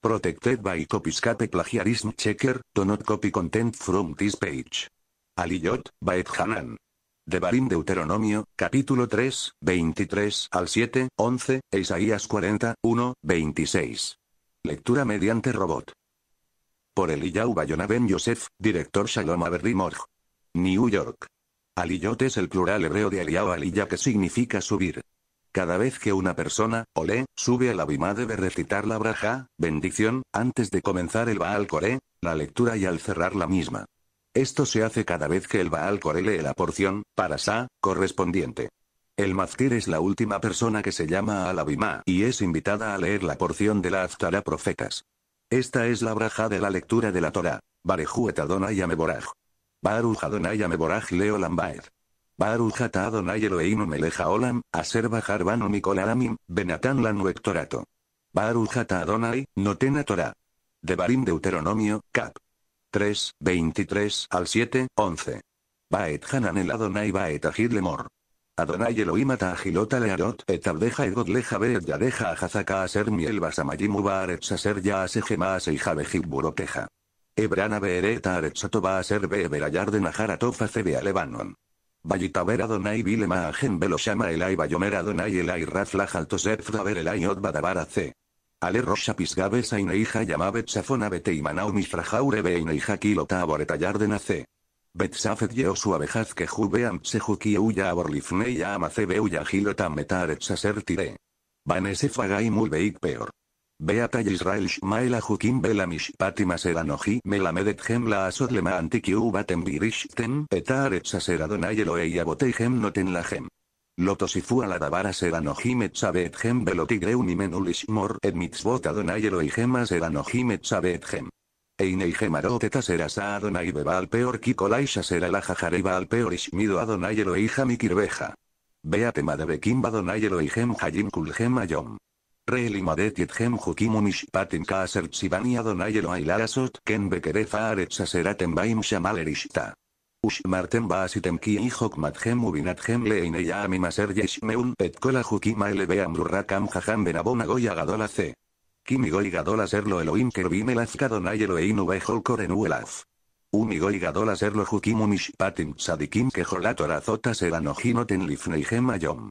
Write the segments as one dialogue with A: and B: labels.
A: Protected by Copyscape Plagiarism Checker, do not copy content from this page. Aliyot, Baet Hanan. Devarim Deuteronomio, capítulo 3, 23 al 7, 11, Isaías 40, 1, 26. Lectura mediante robot. Por Eliyahu Bayona Joseph, Yosef, director Shalom Morg. New York. Aliyot es el plural hebreo de Eliyahu Aliyah que significa subir. Cada vez que una persona, olé, sube al abimá debe recitar la braja, bendición, antes de comenzar el Baal Coré, la lectura y al cerrar la misma. Esto se hace cada vez que el Baal Kore lee la porción, para sa, correspondiente. El Mazkir es la última persona que se llama al abimá y es invitada a leer la porción de la Aftara Profetas. Esta es la braja de la lectura de la Torah. Barejuet Adonai Ameboraj. yameboraj Adonai Leo Lambaed. Barujata Adonai Eloheinu meleja Olam, aser bajar banu mikol colaramim benatan lanu Ectorato. Barujata Adonai, notena Torah. Devarim Deuteronomio, cap. 3, 23 al 7, 11. Baet Hanan el Adonai Baet Lemor. Adonai Elohim le Learot et Abdeja Egot Leja Beet Yadeja ajazaka Aser Miel Basamayim ya Aser ya Aseija Bejiburoteja. Ebrana Beereta Aretsato Baaser Beberayar de Najaratof Cebea Lebanon. Vallitaver Adonai y Maagen Shama Elai Bayomer Adonai Elai Rafla Haltoser Fraver Elai Ot Badabara C. Ale rosha Pisgabe Hija Yamabet Safona Bete Imanau Misfrajaure Hija Kilo Tabore Tallar de Nace. Betsafet yeosu que Jubeam Sejuki Uya Aborlifnei Amace Beuya Gilotam Metaret Saser Tire. Vanese Fagai Peor. Beata Yisrael Shmael Ajukim Bela Mishpatim Aser Melamedet La Asod Lema birish Batem Birishtem Etaaretz Aser Adonai Eloei Abotei Gem Noten La Gem. Lotosifu Aladabara Ser Metzabet Gem Belotigreu Nimenulish Mor Et Mitzvot Adonai Eloei gema Metzabet Gem. Einei gemarot a Adonai bebal peor kikolaisha serala jajareba al peor ishmido Adonai Elohija Beatema de Beate madebekim Adonai Gem hajim ayom. Reelimadet yethem hukimu mishpatim kaaser tzibani adonai adonayelo ailasot ken bekeref haaretz aseratem baim shamal Ushmartem baasitem ki ihok mathem ubinathem leinei maser yeshmeun et kola hukima elebe amrurakam jajam benabona goya gadola c. Kimigoy gadola serlo elohim kerbim elazka donai eloheinu behol korenu elaz. Umigoi gadol aserlo hukimu tzadikim kejolator azotas lifneihem ayom.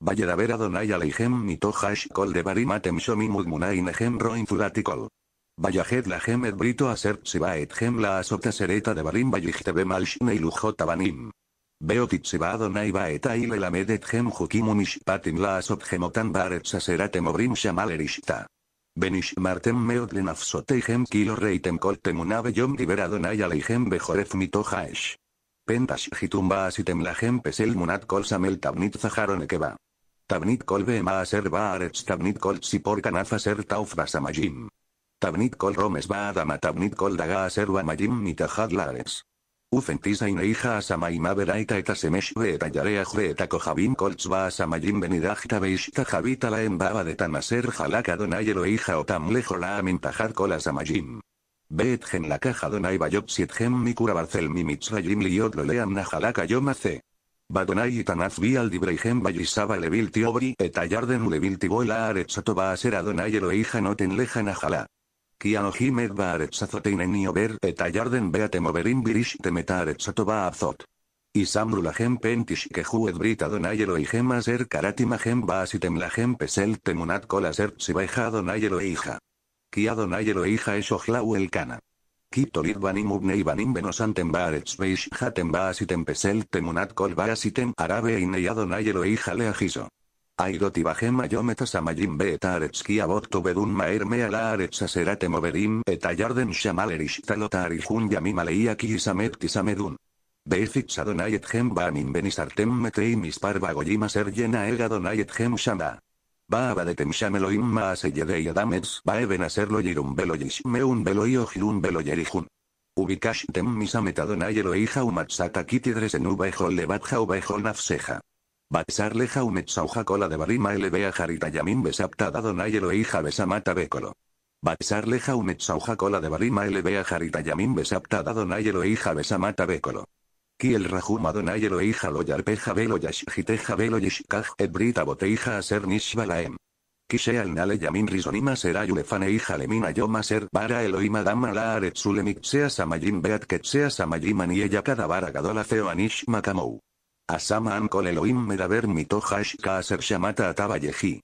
A: Valladaver Adonai Aleihem Mitohash Kol devarimatem Atem shomi Udmunai Nehem Roin Fudatikol. Vayahed la gemed brito aser et gem la asopta sereta de barim vayichtebe malshne se abanim. dona y adonai baeta ile la medet gem la asot gemotan baret saseratem obrim shamal erishta. Benish martem meot lenafsotei gem kilo reitem kol yom diver adonai aleihem bejoref mitohash. Pentash hitumba asitem la gem pesel munat kol samel tabnit zaharon ekeba. Tabnit kol maaser baarets tabnit kol siporkan afaser tauf basamajim. Tabnit kol romes baadama tabnit kol dagaaser wamajim mitajad laares. Ufentisa hija asamaima veraita eta semesh eta yarea jve eta kojabim ba asamayim benidajta beishta javita la embaba de tamaser jalaka donay eloija otamle jolaamin amintajad kol la caja donay bayot mi cura barcel mi mitzrayim liot jalaka Badonai y al yisaba Bayisaba Levil Tiobri et Ayarden Levil Tibola Aretsato va a ser Adonai Eloija Noten Lejan no jimet va Eniober et Ayarden Beatemoverin Birish Temeta Aretsato va Azot. Y Samrulahem Pentish Kehu Edbrit Adonai Eloihem Aser Karatimahem Baasitem Lahem Pesel Temunat ser e Adonai Eloija. Ki Adonai hija es Ojlau cana. Kito lit vanim mugnei vanim ba aretz jaten ba pesel temunat kol ba arabe eine adonai eloi eija lea Aido ti bajema be eta aretzki abortu bedun maer mea la aretz aserate eta jarden xamal talota arijun jami maleia izamet tizamedun. Beezitz adonai et jem metreim ser Yena ega adonai Baaba de temshamelo imma aseyede y adamets baeben hacerlo yirumbelo yishmeunbelo y velo yerijun. Ubikashtem misametadonayelo hija umatsata kitidres en ubejol lebatja ubejol nafseja. Batsar leja cola de barima elevea jaritayamin besapta dadonayelo hija besamata becolo. Batsar leja umetsauja de barima elevea jaritayamin besapta dadonayelo hija besamata becolo. Kiel Rahum Adonai Elohei Haloyarpe velo yashjiteja Javelo Yishkaj Ebrita Boteija Aser Nishbalaem. Kise al Nale Yamin Rizonima yulefane hija lemina Yoma Bara Elohim Adam Ala Aretzulemik Sea Samayim Beat Ketsea Samayim Aniella Gadola Feoanish Makamou. Asama Ankol Medaber Mitohash aser Shamata atabayeji.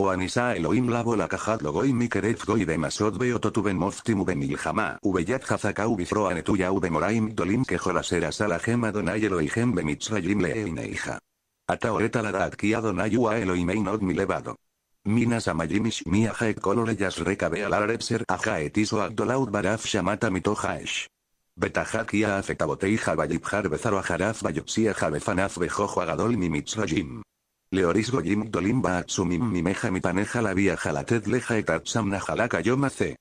A: Anisa Elohim labo la cajat logoi mi goi de masod o Totuben ben iljama ubeyat hazaka ubifroa netuya ube moraim tolim quejorasera sala gema donay Elohim bemitzrayim leeineiha. Ataoreta la datkia Adonai ua Elohim od mi levado. Minas amayimish mia Koloreyas coloreyas recabe al arepser aja etiso agdolaud baraf shamata mito Haesh. Betajakia afetaboteija jabalibjar bezaro ajaraf bayopsia jabefanaf bejojo agadol mi mitzrayim. Leoris Goyim Dolim Baatsumim Mimeja mi paneja la vía jalatet leja etatsamna jalaka yoma c.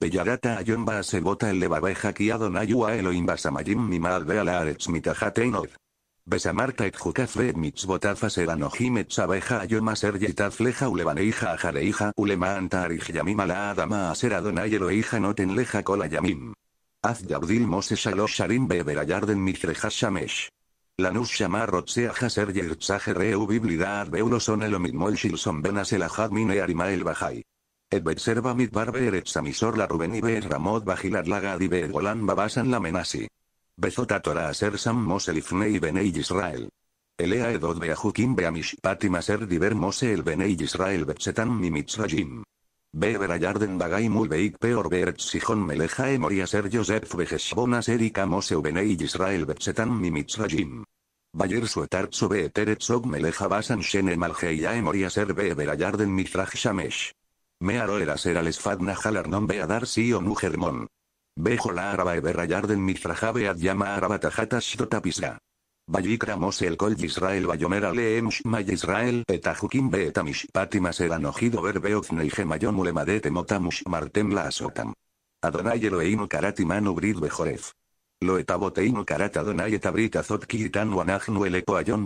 A: ayomba se bota el lebabeja kiadonayua elohim basamayim mi ala arets mitajateinod. Besamarta et jucafve et mitzvotafa seranohim et sabeja ayoma ser leja ulebaneija ajareija ulema antarij yamim ala adama aser hija eloija noten leja yamim. Haz yabdil mose shalosh sharim beberayarden mitreja shamesh. La llamar a ser reu biblidad beulo son el mismo son benas el ajad mine arima el bajai. Et betserva mit barber examisor la ruben y ramod bajilar la golan babasan la menasi. Bezota a ser sam mosel ifnei benei Israel. Elea edod beamish patima ser diver mose el benei Israel betsetan mimitzrajim. Beber ayarden Bagay Mulbeik Peor Beret Sijon meleja emoria Ser Joseph vegeshbona Serika Moseu Benei Israel Betsetan Mimitzrajim. Bayer Suetar be Meleja Basan Shene e emoria Ser Beber ayarden Shamesh. Mearo era ser al esfadna non beadar si o mujermon. Bejo la araba eberrayarden mitrajabe ad araba tajata shdotapisga. Vayikramos el kol Israel vallomera aleem Israel etajukim beetamish patimas el anojido Nai mayon martem la azotam. Adonai manu bejoref. Lo etaboteinu karat Adonai etabrit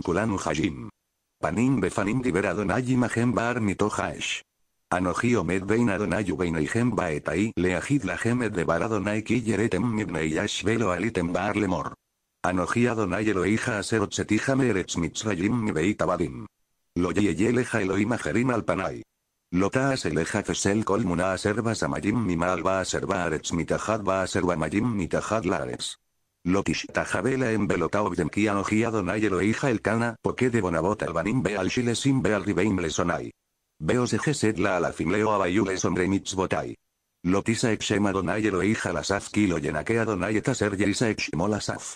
A: kulanu hajim. Panim befanim diber Adonai bar mito Anojio Anoji omed Adonai ubein eichem baetai leajid lahem et debar Adonai kiyeretem mibnei yashvelo alitem bar lemor. Anoji Adonai hija Aser Otzetijame Eretz Mitzrayim mi beitabadim. Lo Yeyeleja Elohim Ajerim Alpanai. Lota Aseleja colmuna aservas a mi malva va arets Mitajad aserba amajim Mitajad Lares. Lotishitajabela en Belota Obdemki Anoji hija el cana, Poke de Bonabot Albanim al Shilesim al Ribeim Lesonai. Veos ejeset la alafimleo abayule sombre mitzvotai. Lotisa lo Adonai Eloija lasaf kilo yenake Adonai etaser yerisa saf.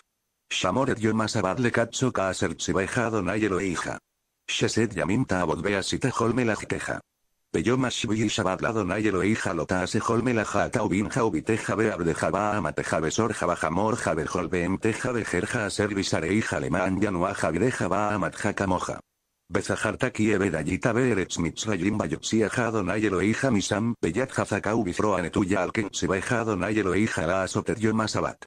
A: Shamoret abad le cacho ka aserchiveja nayelo hija. Shesed yaminta abod beasita holmelaj queja. shabad y Shabbat Adonai Eloheija lota ase ubiteja beab jaubiteja beabdejaba amateja besorja bajamorja bejolbeemteja bejerja aser visareija leman yanuaja videjaba amatja camoja. be be beerets mitzrayim bayotziaja nayelo hija misam peyat jazakau bifroanetuya alkensiveja nayelo hija la asotet abad.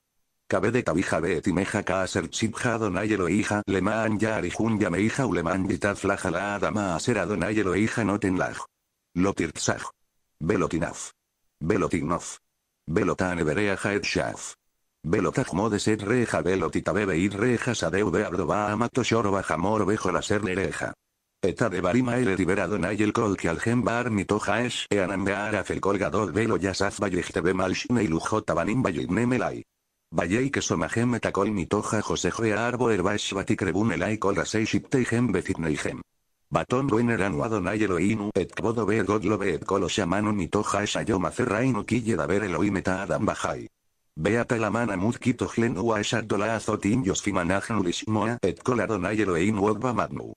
A: Cabe de Tabija Beet y Meja Kaaser chipja Adonai Eloija Lemaan Yarijun Yameija Ulemaan Yitad Flaja La Adama Aser Adonai Eloija Notenlaj. Lotirtsaj. Belotinaf. Belotinov. Belotan Eberea Jaet Shaf. Belotaj Modeset Reja Belotita Bebe Ir Reja Sadeu Beardova Amato Shorova Jamor Bejo la Nereja. Eta de barima el liberado e el col que al gen bar Toja es e de fel colgador velo yasaz vallijte y y que somajem col mitoja joe arbo bati crebun elai kol rasei becitnei bezitneijem. Batón buener anuado nayelo inu et kvodo ver godlo et kolo shamanu mitoja eshayoma ferrainu kille daver eloim eta adam bajai. Beata la mana mudkito glen ua dola azotin lishmoa et kol adonai inu ogba madnu.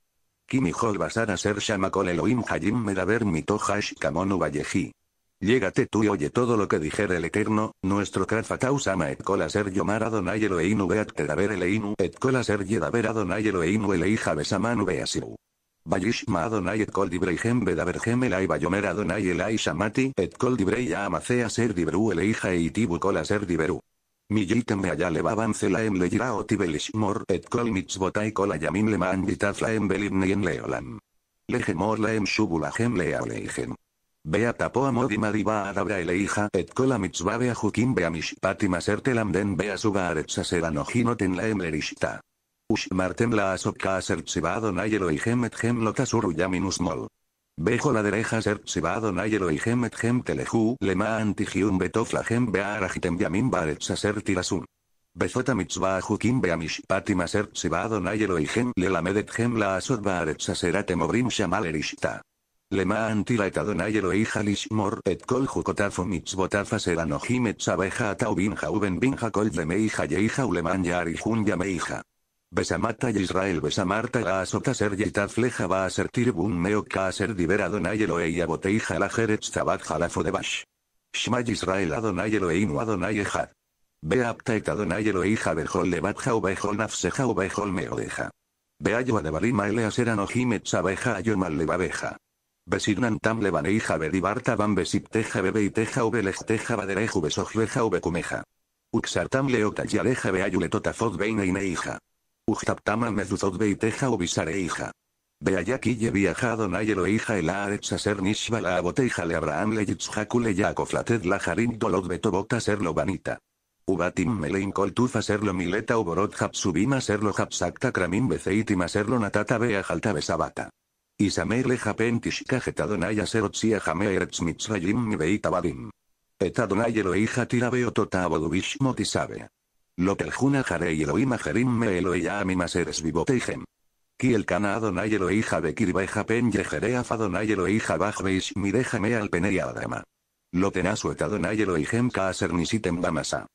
A: Kimi hol basara ser shamakol elohim hayim medaver mitoja kamonu valleji. Llégate tú y oye todo lo que dijera el Eterno, nuestro Kratfatausama et cola ser yomar Adonai Eloheinu beat aver eleinu et cola ser yedaber Adonai Eloheinu elei besamanu beasiu. Vayishma Adonai et col dibrei bedaber gemelai elai bayomer Adonai elai shamati et col dibrei amacea ser dibru elija eitibu cola ser diberu. Millitem beaya levaban celaem lejirao tibelishmor et kol mitzvotai cola yamin leman bitaflaem en leolam. Legemor laem shubulahem lealeichem. Bea tapo a Modi Madiba a e hija et cola mitzvabe a jukim bea mishpati masertelam den bea suba aretsa nojinoten la emlerishta. Ush martem la asopka tzibado nayelo y gemet gem lotasuru minus mol. Bejo la dereja tzibado nayelo y gemet gem telehu lema antigium betofla gem bea arajitem yamin baretsa sertilasun. Bezota mitzvah jukim bea mishpati tzibado nayelo y gem lelamedet gem la asot baaretsa mobrim shamal erishta. Lema antila et Adonai Elohija lishmor et kol jukotafo mitzvotaf aser anojim et sabeja binja binja kol yeija uleman yarijun yameija. Besamata y Israel besamarta a asota ser yitaf va a ser tirbun Meo a ser diver Adonai Elohei aboteija la jerez zabat jalafo bash. Shma Israel Adonai Eloheinu Adonai Ejad. Beapta et Adonai Eloheija bejol lebatja bejol nafseja ubejol meodeja. Beayo adebarima ele aser et ayomal lebabeja. Besignan tam lebanei javedi barta van besip teja bebe tota y teja teja baderej ubesojveja ubecumeja. Uxartam leotayareja ayule beayuletota fod veine y teja Ujtaptaman mezuzod ubisareija. viajado nayelo hija el ser nishbala a le Abraham le la jarin dolod serlo banita. Ubatim melein coltufa serlo mileta uborot hapsubima serlo hapsakta kramin beceitima serlo natata bea jalta besabata. Isamer japen pentishka jetadonai aserotzia jame eretz mitzrayim mi beita badim. hija eloija tirabeo tota abodubishmo motisabe. Lo perjuna jarei elohim ajerim me Ki el cana adonai eloija bekirbeja pen yejerea Fadonaya eloija bajbeish mi déjame al adama. Lotenasu hijem etadonai eloijem ka Nisitem bamasa.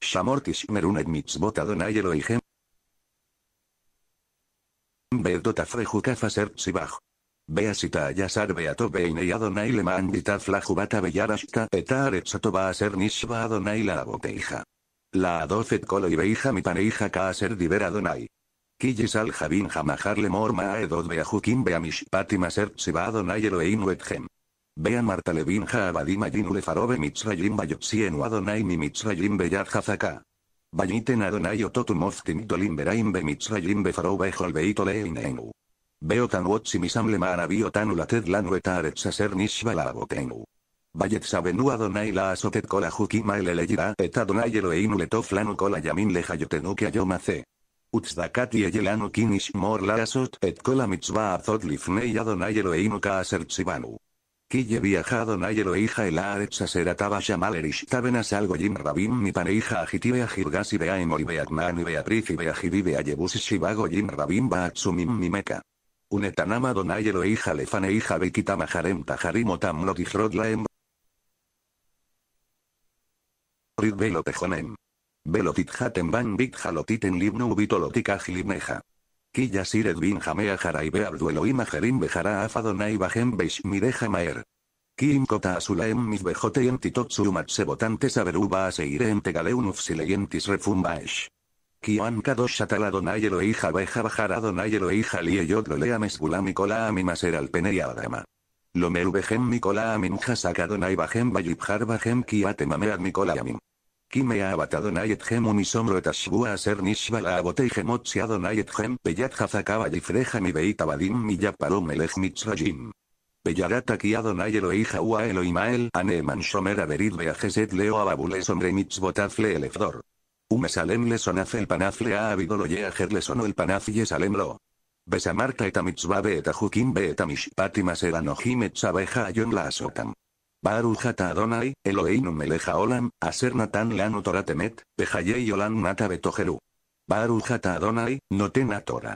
A: Shamortish merunet mitzvot adonai eloijem. Bedota frejuka faser bajo. Beasita Ayasar Beato y Adonai le manditad flajubata bellarashka etarexato va a ser nishva Adonai la aboteija. La adofet kolo y beija mi paneija ka a e, ser diver Adonai. Killis al javin jamajar le morma aedod beajukim beamishpati maser tsiba Adonai Elohim wethem. Bea Marta Levin Abadim Ayinu Lefarobe Mitzrayim Adonai Mi Mitzrayim Beyar Hazaka. Bayiten Adonai Ototum Oftim Tolim Beraim Be Mitzrayim Befarobe Leinenu. Veo tan Manabiotanu la nueta lanu eta aretsaser nishbala abotenu. sabenu Adonai la asotet kola jukima el et eta adonai eloeinu letof lanu kola yamin lejayotenu que Utsdakati eyelanu kinish mor la asot et kola mitzva azot lifnei Adonai eloeinu ka aser tzibanu. Kille viaja adonai hija el aretsa tabenas algo jim rabim mi pareja a jirgasi bea emori vea beatriz y a yebusi shivago jim rabim baatsumim mi meka. Unetanama donayelo hija lefane hija bekitama harem tajarimo tamlo rodlaem. Rid velo tejonem. Velotit ban bit libno libnu ubitolotik Killa sired bin jamea jaraibe abduelo bejara afadonai bajem beish mireja maer. Kim kota azulaem en titotsu matsebotantes a ufsileyentis refumbaesh. Kiam kadosh shatal Donayelo hija beja bajar lea mesbula mi cola a mi maser al y adama. Lomeu bejem mikola amin hasak Donay bajem bayibjar bajem kiate mikola amin. Kimea abatado Adonai etjem unisomro etashbua aser nishbala abotei gemotzi Adonai hem peyat Hazaka yifreja mi beita badim mi pellarata elej mitzrajim. Peyarata aquí hija Eloija ua Eloimael aneman shomer averid beajeset leo sombre Sombre mitzvotazle elefdor. Umesalem lesonaf el panafle ha habido lo yeager sonó el y yesalem lo. Besamarta etamitzba beetajukim serano maseranohim etzabeja ayon la asotam. Barujata Adonai, Eloeinum meleja olam, aser natan lanu toratemet, pejayei olam nata betojeru. Barujata Adonai, notena Torah.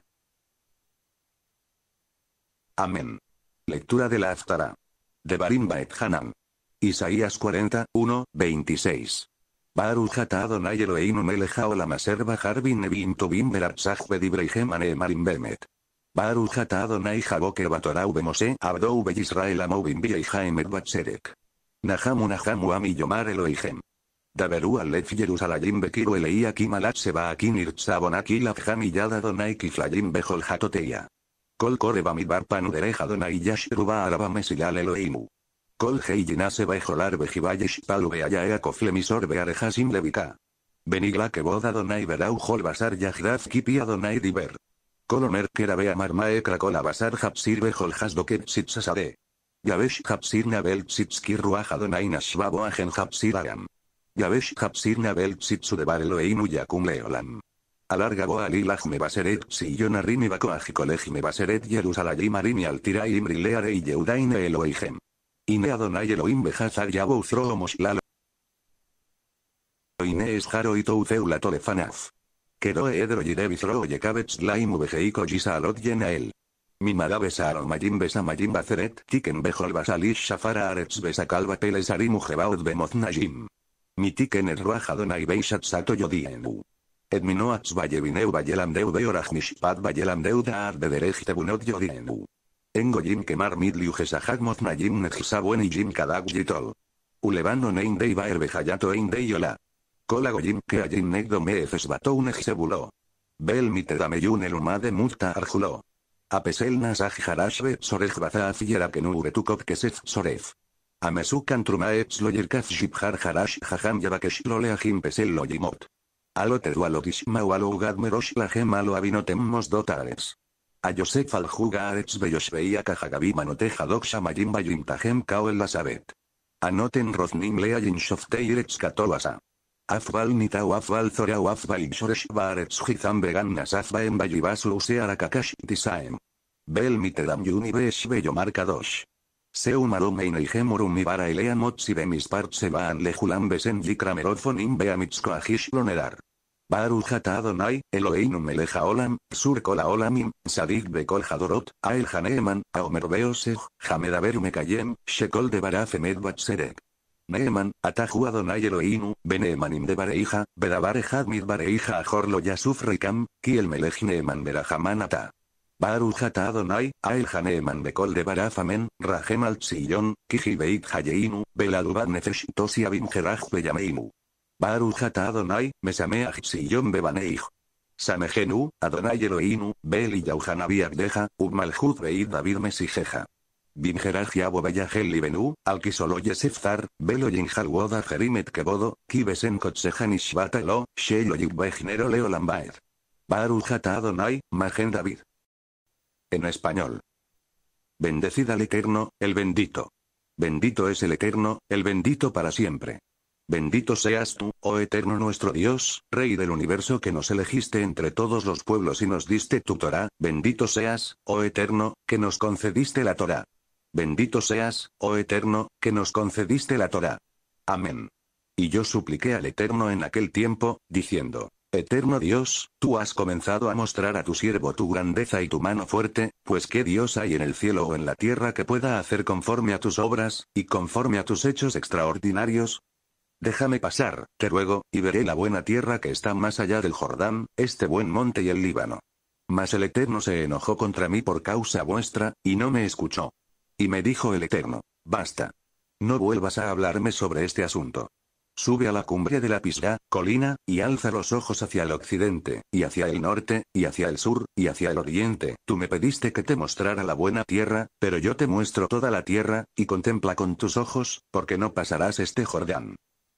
A: Amén. Lectura de la Aftara. De Barimba et Hanan. Isaías 40, 1, 26. Baruch ata Adonai Eloheinu melech haolam Harvin Jarbin bin nevim tovim beratzach bedibreihem aneemarim bemet. Baruch ata Adonai jaboker batorau bemose abdou beyisrael amovim vieihaemet batzerek. Nahamu nahamu ami yomar Eloijem. Daberu alef yerusalayim bekiru elei akim alat seba akin irtzabon akil abham Adonai Kiflayim behol hatoteya. Kol panu dereja Adonai yashruba araba mesilal Elohimu. Kol llenase bajo larvejibayes palube ayaea koflemisor bearejasim levita. Benigla que boda donai verau jol basar yajdaz kipia donai diver. Colomer kera bea marmae krakola basar hapsir bejol hasdoket sitsasade. Yabesh japsir nabel tsitskir ruaja donai nashvabo agen japsir Yabesh japsir nabel tzitzu de bareloeinu yakum leolam. Alarga boa lilaj me baseret sillon arimi colegi me baseret yerusalayim altira rileare y yeudaine eloigem. Ine Adonai Elohim Behazar Yahu lalo. Ine es Haro y Touzeu la Tolefanaz. Quedó e Edro Yirevisro Laim Laimu Bejeiko Alot Yenael. Mi madabesaro Majim Majim Baceret Tiken Behol Basalish Shafara Arez Besakalba Pelesarim Ujebaud Bemoz Najim. Mitiken es Adonai Beishat Sato Yodienu. Edminoats Vallevineu Vallelamdeu Beorach Mishpat Vallelamdeu de Bederech Tebunot Yodienu. Engoyim Kemar Midliu Gesahak Moznayim Nejisabuen y Jim Kadak Ulevano Neindei Baer Bejayato Eindei Yola. Kola Goyim Keayim Negdo Meefes Batoun ejsebuló. Bel Mitedameyun el Arjulo. Apesel Nasaj Harashre Soref Bazaaf A Soref. Amesukan Trumaeps Loyerkaf Harash Jajam Yabakeshlo Leajim Pesel Loyimot. Alo Tedualo Gishma Ugad Merosh Lajem Alo Abinotem a Yosef Aljuga Aretz Beyoshvei Kajagabi Manoteja Doksha Mayim Bayim Tajem el Lazabet. Anoten Roznim Lea Yinshoftei Eretz katoasa. Afbal Nitau afval Zora Afbal Joresh Baretz Hizam Nasafba en Bayibasu Useara Kakashi Tisaem. Bel Mitedam Yunibesh Beyomar Kadosh. Seu marom e de part se lejulam besen Baruch Adonai, Eloheinu meleja olam, sur kol sadik bekol hadorot, ael haneeman, haomer mekayem shekol de emet Batserek. Neeman, Atahu Adonai Eloheinu, Benemanim de Bareija, Bedabar Hadmid Bareija a Yasuf ki Kiel melej Neeman Berahaman Ata. Baruch Adonai, Bekol de Barafamen, Amen, Rahem Al Kijibeit Hayeinu, Beladubad Nefesh Tosi Baruch Adonai, Mesameach Sion Bebaneij. Samejenu, Adonai Eloinu, Bel y Yauhanabi Abdeja, Ubmalhut Beid David Mesijeja. Binjerajia Yabo benú, Libenu, Alkisolo Yesefzar, Belo Woda Jerimet Kebodo, Kibesen Kotsejan Ishbatalo, Shelo Leo Baruch Adonai, Magen David. En español. Bendecida al Eterno, el bendito. Bendito es el Eterno, el bendito para siempre. Bendito seas tú, oh eterno nuestro Dios, Rey del universo que nos elegiste entre todos los pueblos y nos diste tu Torah, bendito seas, oh eterno, que nos concediste la Torah. Bendito seas, oh eterno, que nos concediste la Torah. Amén. Y yo supliqué al Eterno en aquel tiempo, diciendo, Eterno Dios, tú has comenzado a mostrar a tu siervo tu grandeza y tu mano fuerte, pues qué Dios hay en el cielo o en la tierra que pueda hacer conforme a tus obras, y conforme a tus hechos extraordinarios, Déjame pasar, te ruego, y veré la buena tierra que está más allá del Jordán, este buen monte y el Líbano. Mas el Eterno se enojó contra mí por causa vuestra, y no me escuchó. Y me dijo el Eterno, basta. No vuelvas a hablarme sobre este asunto. Sube a la cumbre de la Pisga, colina, y alza los ojos hacia el occidente, y hacia el norte, y hacia el sur, y hacia el oriente. Tú me pediste que te mostrara la buena tierra, pero yo te muestro toda la tierra, y contempla con tus ojos, porque no pasarás este Jordán.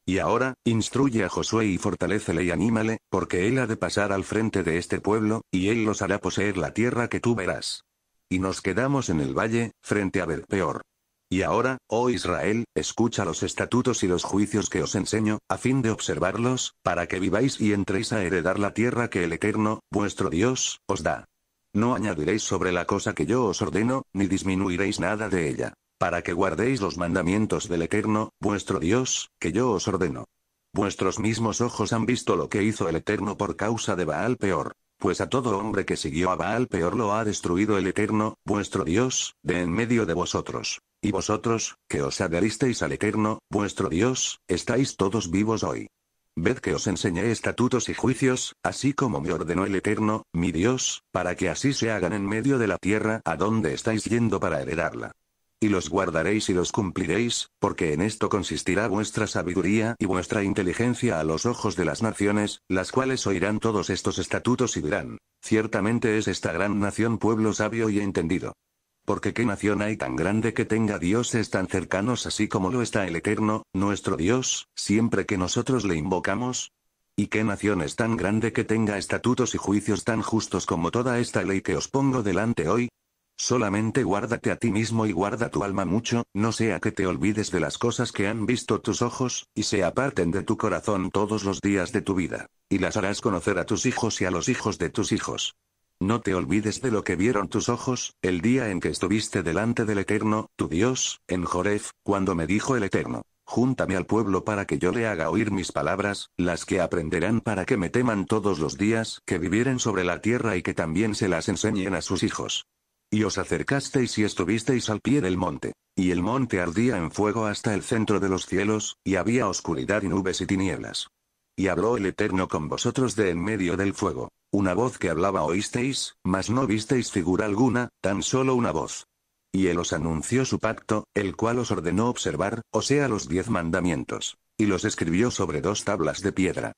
A: Y ahora, instruye a Josué y fortalécele y anímale, porque él ha de pasar al frente de este pueblo, y él los hará poseer la tierra que tú verás. Y nos quedamos en el valle, frente a ver peor. Y ahora, oh Israel, escucha los estatutos y los juicios que os enseño, a fin de observarlos, para que viváis y entréis a heredar la tierra que el Eterno, vuestro Dios, os da. No añadiréis sobre la cosa que yo os ordeno, ni disminuiréis nada de ella para que guardéis los mandamientos del Eterno, vuestro Dios, que yo os ordeno. Vuestros mismos ojos han visto lo que hizo el Eterno por causa de Baal peor, pues a todo hombre que siguió a Baal peor lo ha destruido el Eterno, vuestro Dios, de en medio de vosotros. Y vosotros, que os adheristeis al Eterno, vuestro Dios, estáis todos vivos hoy. Ved que os enseñé estatutos y juicios, así como me ordenó el Eterno, mi Dios, para que así se hagan en medio de la tierra a donde estáis yendo para heredarla y los guardaréis y los cumpliréis, porque en esto consistirá vuestra sabiduría y vuestra inteligencia a los ojos de las naciones, las cuales oirán todos estos estatutos y dirán, ciertamente es esta gran nación pueblo sabio y entendido. Porque qué nación hay tan grande que tenga dioses tan cercanos así como lo está el Eterno, nuestro Dios, siempre que nosotros le invocamos, ¿Y qué nación es tan grande que tenga estatutos y juicios tan justos como toda esta ley que os pongo delante hoy? Solamente guárdate a ti mismo y guarda tu alma mucho, no sea que te olvides de las cosas que han visto tus ojos, y se aparten de tu corazón todos los días de tu vida. Y las harás conocer a tus hijos y a los hijos de tus hijos. No te olvides de lo que vieron tus ojos, el día en que estuviste delante del Eterno, tu Dios, en Joref, cuando me dijo el Eterno. Júntame al pueblo para que yo le haga oír mis palabras, las que aprenderán para que me teman todos los días que vivieren sobre la tierra y que también se las enseñen a sus hijos. Y os acercasteis y estuvisteis al pie del monte. Y el monte ardía en fuego hasta el centro de los cielos, y había oscuridad y nubes y tinieblas. Y habló el Eterno con vosotros de en medio del fuego. Una voz que hablaba oísteis, mas no visteis figura alguna, tan solo una voz. Y él os anunció su pacto, el cual os ordenó observar, o sea los diez mandamientos. Y los escribió sobre dos tablas de piedra.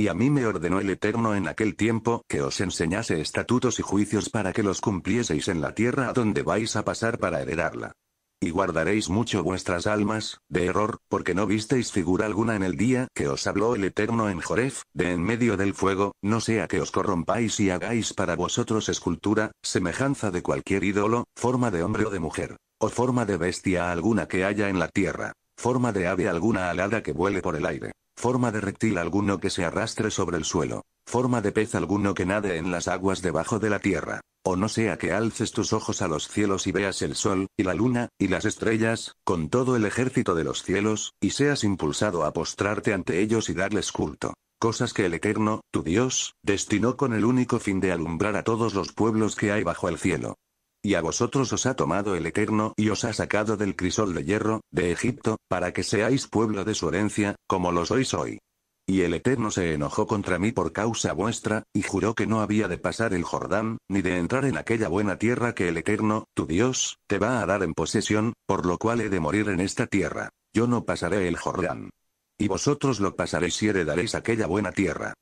A: Y a mí me ordenó el Eterno en aquel tiempo que os enseñase estatutos y juicios para que los cumplieseis en la tierra a donde vais a pasar para heredarla. Y guardaréis mucho vuestras almas, de error, porque no visteis figura alguna en el día que os habló el Eterno en Joref, de en medio del fuego, no sea que os corrompáis y hagáis para vosotros escultura, semejanza de cualquier ídolo, forma de hombre o de mujer, o forma de bestia alguna que haya en la tierra, forma de ave alguna alada que vuele por el aire forma de reptil alguno que se arrastre sobre el suelo, forma de pez alguno que nade en las aguas debajo de la tierra, o no sea que alces tus ojos a los cielos y veas el sol, y la luna, y las estrellas, con todo el ejército de los cielos, y seas impulsado a postrarte ante ellos y darles culto. Cosas que el Eterno, tu Dios, destinó con el único fin de alumbrar a todos los pueblos que hay bajo el cielo. Y a vosotros os ha tomado el Eterno y os ha sacado del crisol de hierro, de Egipto, para que seáis pueblo de su herencia, como lo sois hoy. Y el Eterno se enojó contra mí por causa vuestra, y juró que no había de pasar el Jordán, ni de entrar en aquella buena tierra que el Eterno, tu Dios, te va a dar en posesión, por lo cual he de morir en esta tierra. Yo no pasaré el Jordán. Y vosotros lo pasaréis y heredaréis aquella buena tierra.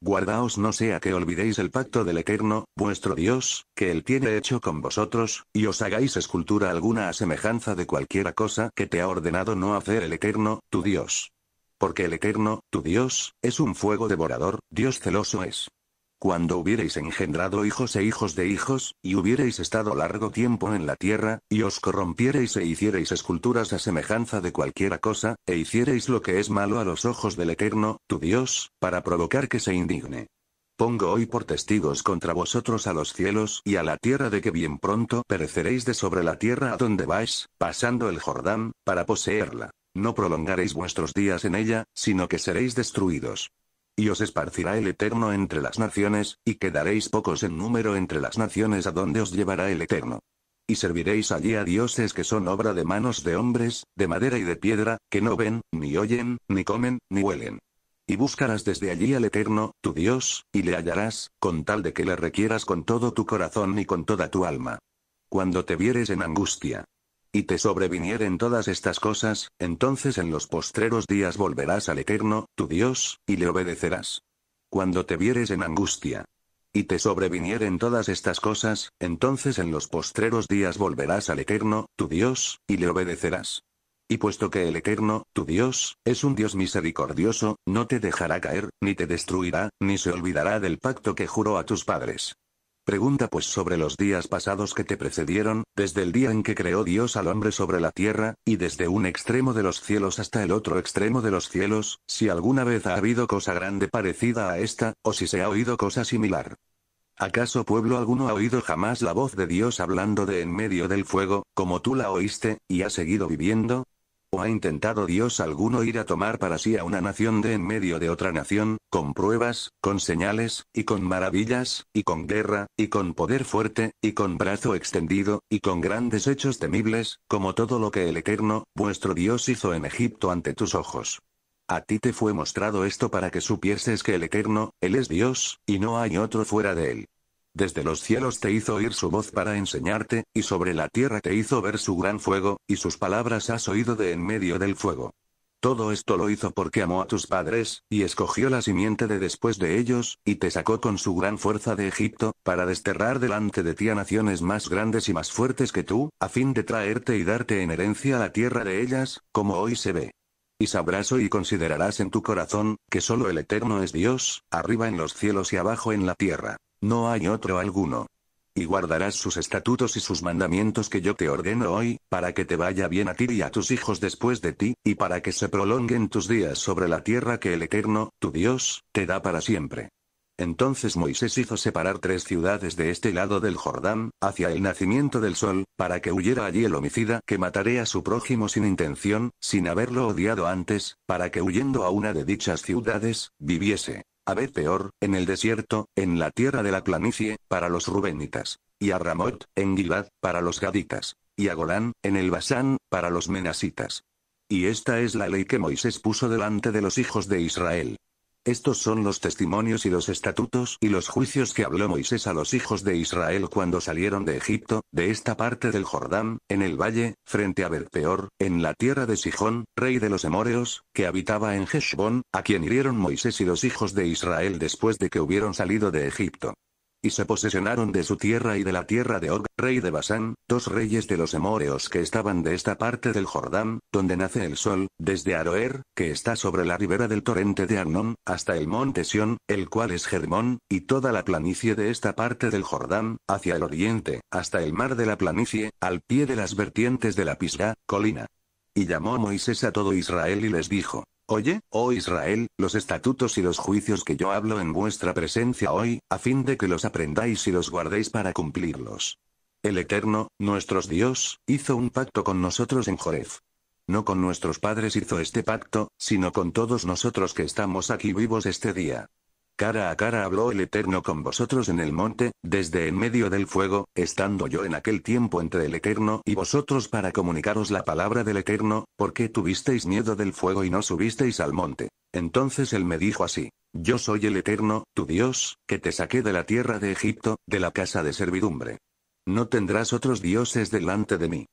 A: Guardaos no sea que olvidéis el pacto del Eterno, vuestro Dios, que Él tiene hecho con vosotros, y os hagáis escultura alguna a semejanza de cualquiera cosa que te ha ordenado no hacer el Eterno, tu Dios. Porque el Eterno, tu Dios, es un fuego devorador, Dios celoso es. Cuando hubiereis engendrado hijos e hijos de hijos, y hubiereis estado largo tiempo en la tierra, y os corrompiereis e hiciereis esculturas a semejanza de cualquiera cosa, e hiciereis lo que es malo a los ojos del Eterno, tu Dios, para provocar que se indigne. Pongo hoy por testigos contra vosotros a los cielos y a la tierra de que bien pronto pereceréis de sobre la tierra a donde vais, pasando el Jordán, para poseerla. No prolongaréis vuestros días en ella, sino que seréis destruidos y os esparcirá el Eterno entre las naciones, y quedaréis pocos en número entre las naciones a donde os llevará el Eterno. Y serviréis allí a dioses que son obra de manos de hombres, de madera y de piedra, que no ven, ni oyen, ni comen, ni huelen. Y buscarás desde allí al Eterno, tu Dios, y le hallarás, con tal de que le requieras con todo tu corazón y con toda tu alma. Cuando te vieres en angustia, y te sobrevinieren todas estas cosas, entonces en los postreros días volverás al Eterno, tu Dios, y le obedecerás. Cuando te vieres en angustia. Y te sobrevinieren todas estas cosas, entonces en los postreros días volverás al Eterno, tu Dios, y le obedecerás. Y puesto que el Eterno, tu Dios, es un Dios misericordioso, no te dejará caer, ni te destruirá, ni se olvidará del pacto que juró a tus padres. Pregunta pues sobre los días pasados que te precedieron, desde el día en que creó Dios al hombre sobre la tierra, y desde un extremo de los cielos hasta el otro extremo de los cielos, si alguna vez ha habido cosa grande parecida a esta, o si se ha oído cosa similar. ¿Acaso pueblo alguno ha oído jamás la voz de Dios hablando de en medio del fuego, como tú la oíste, y ha seguido viviendo? ¿O ha intentado Dios alguno ir a tomar para sí a una nación de en medio de otra nación, con pruebas, con señales, y con maravillas, y con guerra, y con poder fuerte, y con brazo extendido, y con grandes hechos temibles, como todo lo que el Eterno, vuestro Dios hizo en Egipto ante tus ojos? A ti te fue mostrado esto para que supieses que el Eterno, Él es Dios, y no hay otro fuera de Él. Desde los cielos te hizo oír su voz para enseñarte, y sobre la tierra te hizo ver su gran fuego, y sus palabras has oído de en medio del fuego. Todo esto lo hizo porque amó a tus padres, y escogió la simiente de después de ellos, y te sacó con su gran fuerza de Egipto, para desterrar delante de ti a naciones más grandes y más fuertes que tú, a fin de traerte y darte en herencia la tierra de ellas, como hoy se ve. Y sabrás hoy y considerarás en tu corazón, que solo el Eterno es Dios, arriba en los cielos y abajo en la tierra. No hay otro alguno. Y guardarás sus estatutos y sus mandamientos que yo te ordeno hoy, para que te vaya bien a ti y a tus hijos después de ti, y para que se prolonguen tus días sobre la tierra que el Eterno, tu Dios, te da para siempre. Entonces Moisés hizo separar tres ciudades de este lado del Jordán, hacia el nacimiento del sol, para que huyera allí el homicida que mataré a su prójimo sin intención, sin haberlo odiado antes, para que huyendo a una de dichas ciudades, viviese a peor, en el desierto, en la tierra de la planicie, para los rubenitas, y a Ramot, en Gilad, para los gaditas, y a Golán, en el Basán, para los menasitas. Y esta es la ley que Moisés puso delante de los hijos de Israel. Estos son los testimonios y los estatutos y los juicios que habló Moisés a los hijos de Israel cuando salieron de Egipto, de esta parte del Jordán, en el valle, frente a Berpeor, en la tierra de Sijón, rey de los Emoreos, que habitaba en Heshbon, a quien hirieron Moisés y los hijos de Israel después de que hubieron salido de Egipto y se posesionaron de su tierra y de la tierra de or rey de Basán, dos reyes de los hemóreos que estaban de esta parte del Jordán, donde nace el sol, desde Aroer, que está sobre la ribera del torrente de Arnón, hasta el monte Sión, el cual es Germón, y toda la planicie de esta parte del Jordán, hacia el oriente, hasta el mar de la planicie, al pie de las vertientes de la Pisga, colina. Y llamó Moisés a todo Israel y les dijo, Oye, oh Israel, los estatutos y los juicios que yo hablo en vuestra presencia hoy, a fin de que los aprendáis y los guardéis para cumplirlos. El Eterno, nuestros Dios, hizo un pacto con nosotros en Joref. No con nuestros padres hizo este pacto, sino con todos nosotros que estamos aquí vivos este día. Cara a cara habló el Eterno con vosotros en el monte, desde en medio del fuego, estando yo en aquel tiempo entre el Eterno y vosotros para comunicaros la palabra del Eterno, porque tuvisteis miedo del fuego y no subisteis al monte. Entonces él me dijo así, yo soy el Eterno, tu Dios, que te saqué de la tierra de Egipto, de la casa de servidumbre. No tendrás otros dioses delante de mí.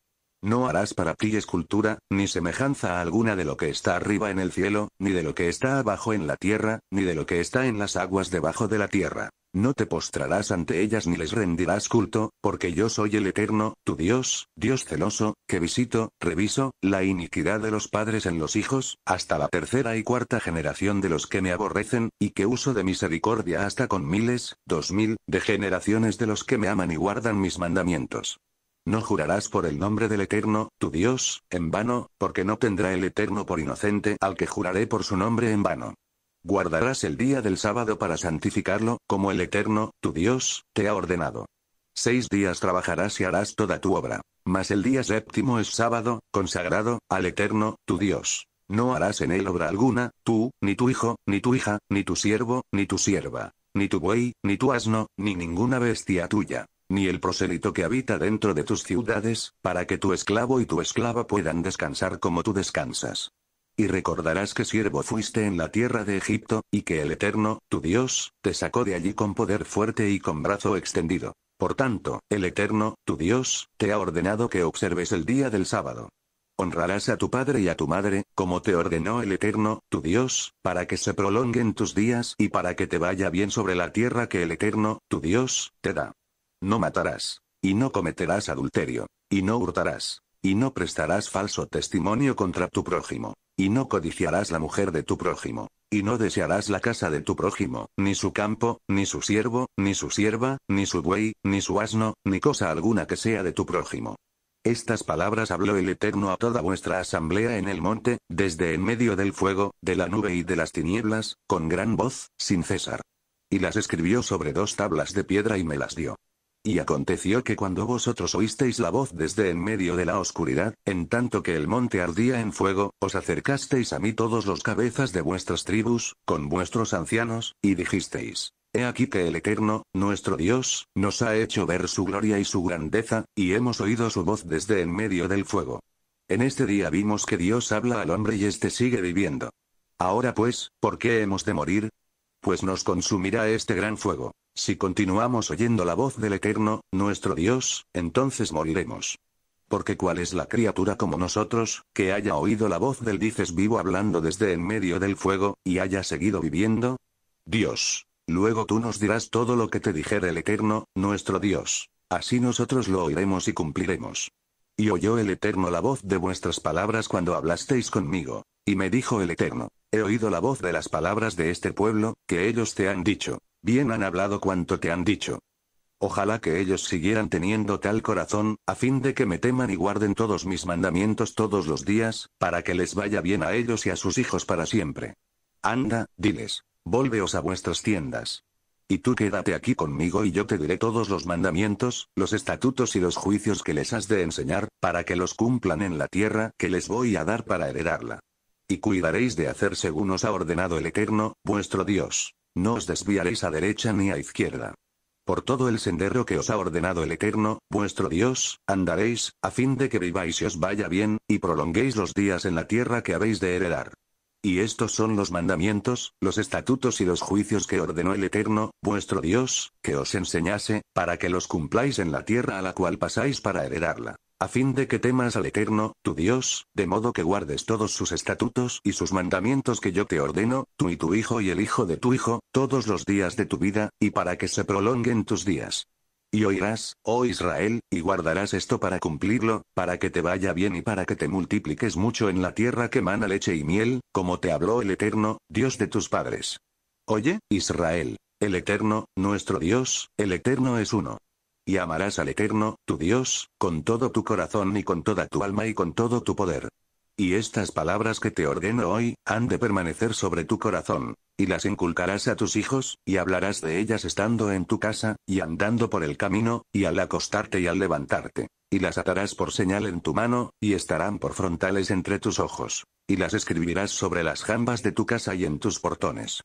A: No harás para ti escultura, ni semejanza alguna de lo que está arriba en el cielo, ni de lo que está abajo en la tierra, ni de lo que está en las aguas debajo de la tierra. No te postrarás ante ellas ni les rendirás culto, porque yo soy el Eterno, tu Dios, Dios celoso, que visito, reviso, la iniquidad de los padres en los hijos, hasta la tercera y cuarta generación de los que me aborrecen, y que uso de misericordia hasta con miles, dos mil, de generaciones de los que me aman y guardan mis mandamientos. No jurarás por el nombre del Eterno, tu Dios, en vano, porque no tendrá el Eterno por inocente al que juraré por su nombre en vano. Guardarás el día del sábado para santificarlo, como el Eterno, tu Dios, te ha ordenado. Seis días trabajarás y harás toda tu obra. Mas el día séptimo es sábado, consagrado, al Eterno, tu Dios. No harás en él obra alguna, tú, ni tu hijo, ni tu hija, ni tu siervo, ni tu sierva, ni tu buey, ni tu asno, ni ninguna bestia tuya ni el prosélito que habita dentro de tus ciudades, para que tu esclavo y tu esclava puedan descansar como tú descansas. Y recordarás que siervo fuiste en la tierra de Egipto, y que el Eterno, tu Dios, te sacó de allí con poder fuerte y con brazo extendido. Por tanto, el Eterno, tu Dios, te ha ordenado que observes el día del sábado. Honrarás a tu padre y a tu madre, como te ordenó el Eterno, tu Dios, para que se prolonguen tus días y para que te vaya bien sobre la tierra que el Eterno, tu Dios, te da. No matarás. Y no cometerás adulterio. Y no hurtarás. Y no prestarás falso testimonio contra tu prójimo. Y no codiciarás la mujer de tu prójimo. Y no desearás la casa de tu prójimo, ni su campo, ni su siervo, ni su sierva, ni su buey, ni su asno, ni cosa alguna que sea de tu prójimo. Estas palabras habló el Eterno a toda vuestra asamblea en el monte, desde en medio del fuego, de la nube y de las tinieblas, con gran voz, sin cesar. Y las escribió sobre dos tablas de piedra y me las dio. Y aconteció que cuando vosotros oísteis la voz desde en medio de la oscuridad, en tanto que el monte ardía en fuego, os acercasteis a mí todos los cabezas de vuestras tribus, con vuestros ancianos, y dijisteis, He aquí que el Eterno, nuestro Dios, nos ha hecho ver su gloria y su grandeza, y hemos oído su voz desde en medio del fuego. En este día vimos que Dios habla al hombre y éste sigue viviendo. Ahora pues, ¿por qué hemos de morir? pues nos consumirá este gran fuego. Si continuamos oyendo la voz del Eterno, nuestro Dios, entonces moriremos. Porque cuál es la criatura como nosotros, que haya oído la voz del dices vivo hablando desde en medio del fuego, y haya seguido viviendo? Dios. Luego tú nos dirás todo lo que te dijera el Eterno, nuestro Dios. Así nosotros lo oiremos y cumpliremos. Y oyó el Eterno la voz de vuestras palabras cuando hablasteis conmigo, y me dijo el Eterno, he oído la voz de las palabras de este pueblo, que ellos te han dicho, bien han hablado cuanto te han dicho. Ojalá que ellos siguieran teniendo tal corazón, a fin de que me teman y guarden todos mis mandamientos todos los días, para que les vaya bien a ellos y a sus hijos para siempre. Anda, diles, volveos a vuestras tiendas. Y tú quédate aquí conmigo y yo te diré todos los mandamientos, los estatutos y los juicios que les has de enseñar, para que los cumplan en la tierra que les voy a dar para heredarla. Y cuidaréis de hacer según os ha ordenado el Eterno, vuestro Dios. No os desviaréis a derecha ni a izquierda. Por todo el sendero que os ha ordenado el Eterno, vuestro Dios, andaréis, a fin de que viváis y os vaya bien, y prolonguéis los días en la tierra que habéis de heredar. Y estos son los mandamientos, los estatutos y los juicios que ordenó el Eterno, vuestro Dios, que os enseñase, para que los cumpláis en la tierra a la cual pasáis para heredarla a fin de que temas al Eterno, tu Dios, de modo que guardes todos sus estatutos y sus mandamientos que yo te ordeno, tú y tu hijo y el hijo de tu hijo, todos los días de tu vida, y para que se prolonguen tus días. Y oirás, oh Israel, y guardarás esto para cumplirlo, para que te vaya bien y para que te multipliques mucho en la tierra que mana leche y miel, como te habló el Eterno, Dios de tus padres. Oye, Israel, el Eterno, nuestro Dios, el Eterno es uno y amarás al Eterno, tu Dios, con todo tu corazón y con toda tu alma y con todo tu poder. Y estas palabras que te ordeno hoy, han de permanecer sobre tu corazón, y las inculcarás a tus hijos, y hablarás de ellas estando en tu casa, y andando por el camino, y al acostarte y al levantarte, y las atarás por señal en tu mano, y estarán por frontales entre tus ojos, y las escribirás sobre las jambas de tu casa y en tus portones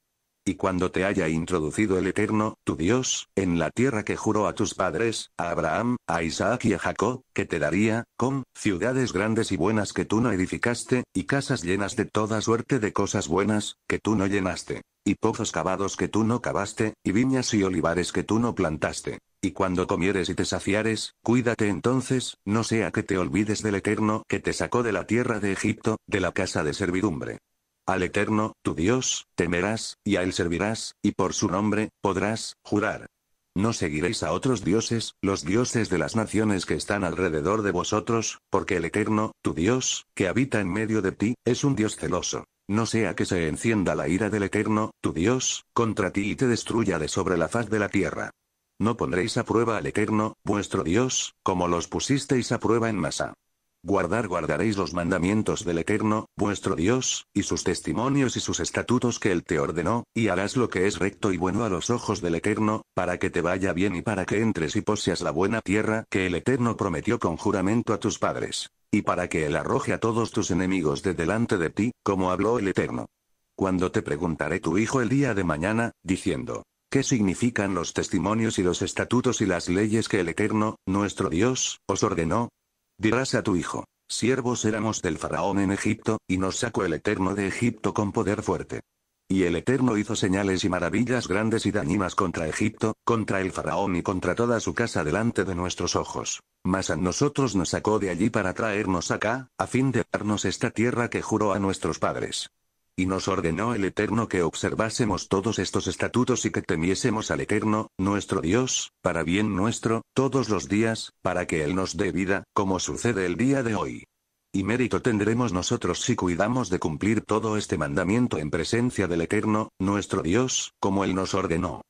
A: y cuando te haya introducido el Eterno, tu Dios, en la tierra que juró a tus padres, a Abraham, a Isaac y a Jacob, que te daría, con, ciudades grandes y buenas que tú no edificaste, y casas llenas de toda suerte de cosas buenas, que tú no llenaste, y pozos cavados que tú no cavaste, y viñas y olivares que tú no plantaste. Y cuando comieres y te saciares, cuídate entonces, no sea que te olvides del Eterno que te sacó de la tierra de Egipto, de la casa de servidumbre. Al Eterno, tu Dios, temerás, y a Él servirás, y por su nombre, podrás, jurar. No seguiréis a otros dioses, los dioses de las naciones que están alrededor de vosotros, porque el Eterno, tu Dios, que habita en medio de ti, es un Dios celoso. No sea que se encienda la ira del Eterno, tu Dios, contra ti y te destruya de sobre la faz de la tierra. No pondréis a prueba al Eterno, vuestro Dios, como los pusisteis a prueba en masa. Guardar guardaréis los mandamientos del Eterno, vuestro Dios, y sus testimonios y sus estatutos que Él te ordenó, y harás lo que es recto y bueno a los ojos del Eterno, para que te vaya bien y para que entres y poseas la buena tierra que el Eterno prometió con juramento a tus padres. Y para que Él arroje a todos tus enemigos de delante de ti, como habló el Eterno. Cuando te preguntaré tu hijo el día de mañana, diciendo, ¿Qué significan los testimonios y los estatutos y las leyes que el Eterno, nuestro Dios, os ordenó, Dirás a tu hijo, siervos éramos del faraón en Egipto, y nos sacó el Eterno de Egipto con poder fuerte. Y el Eterno hizo señales y maravillas grandes y dañinas contra Egipto, contra el faraón y contra toda su casa delante de nuestros ojos. Mas a nosotros nos sacó de allí para traernos acá, a fin de darnos esta tierra que juró a nuestros padres. Y nos ordenó el Eterno que observásemos todos estos estatutos y que temiésemos al Eterno, nuestro Dios, para bien nuestro, todos los días, para que Él nos dé vida, como sucede el día de hoy. Y mérito tendremos nosotros si cuidamos de cumplir todo este mandamiento en presencia del Eterno, nuestro Dios, como Él nos ordenó.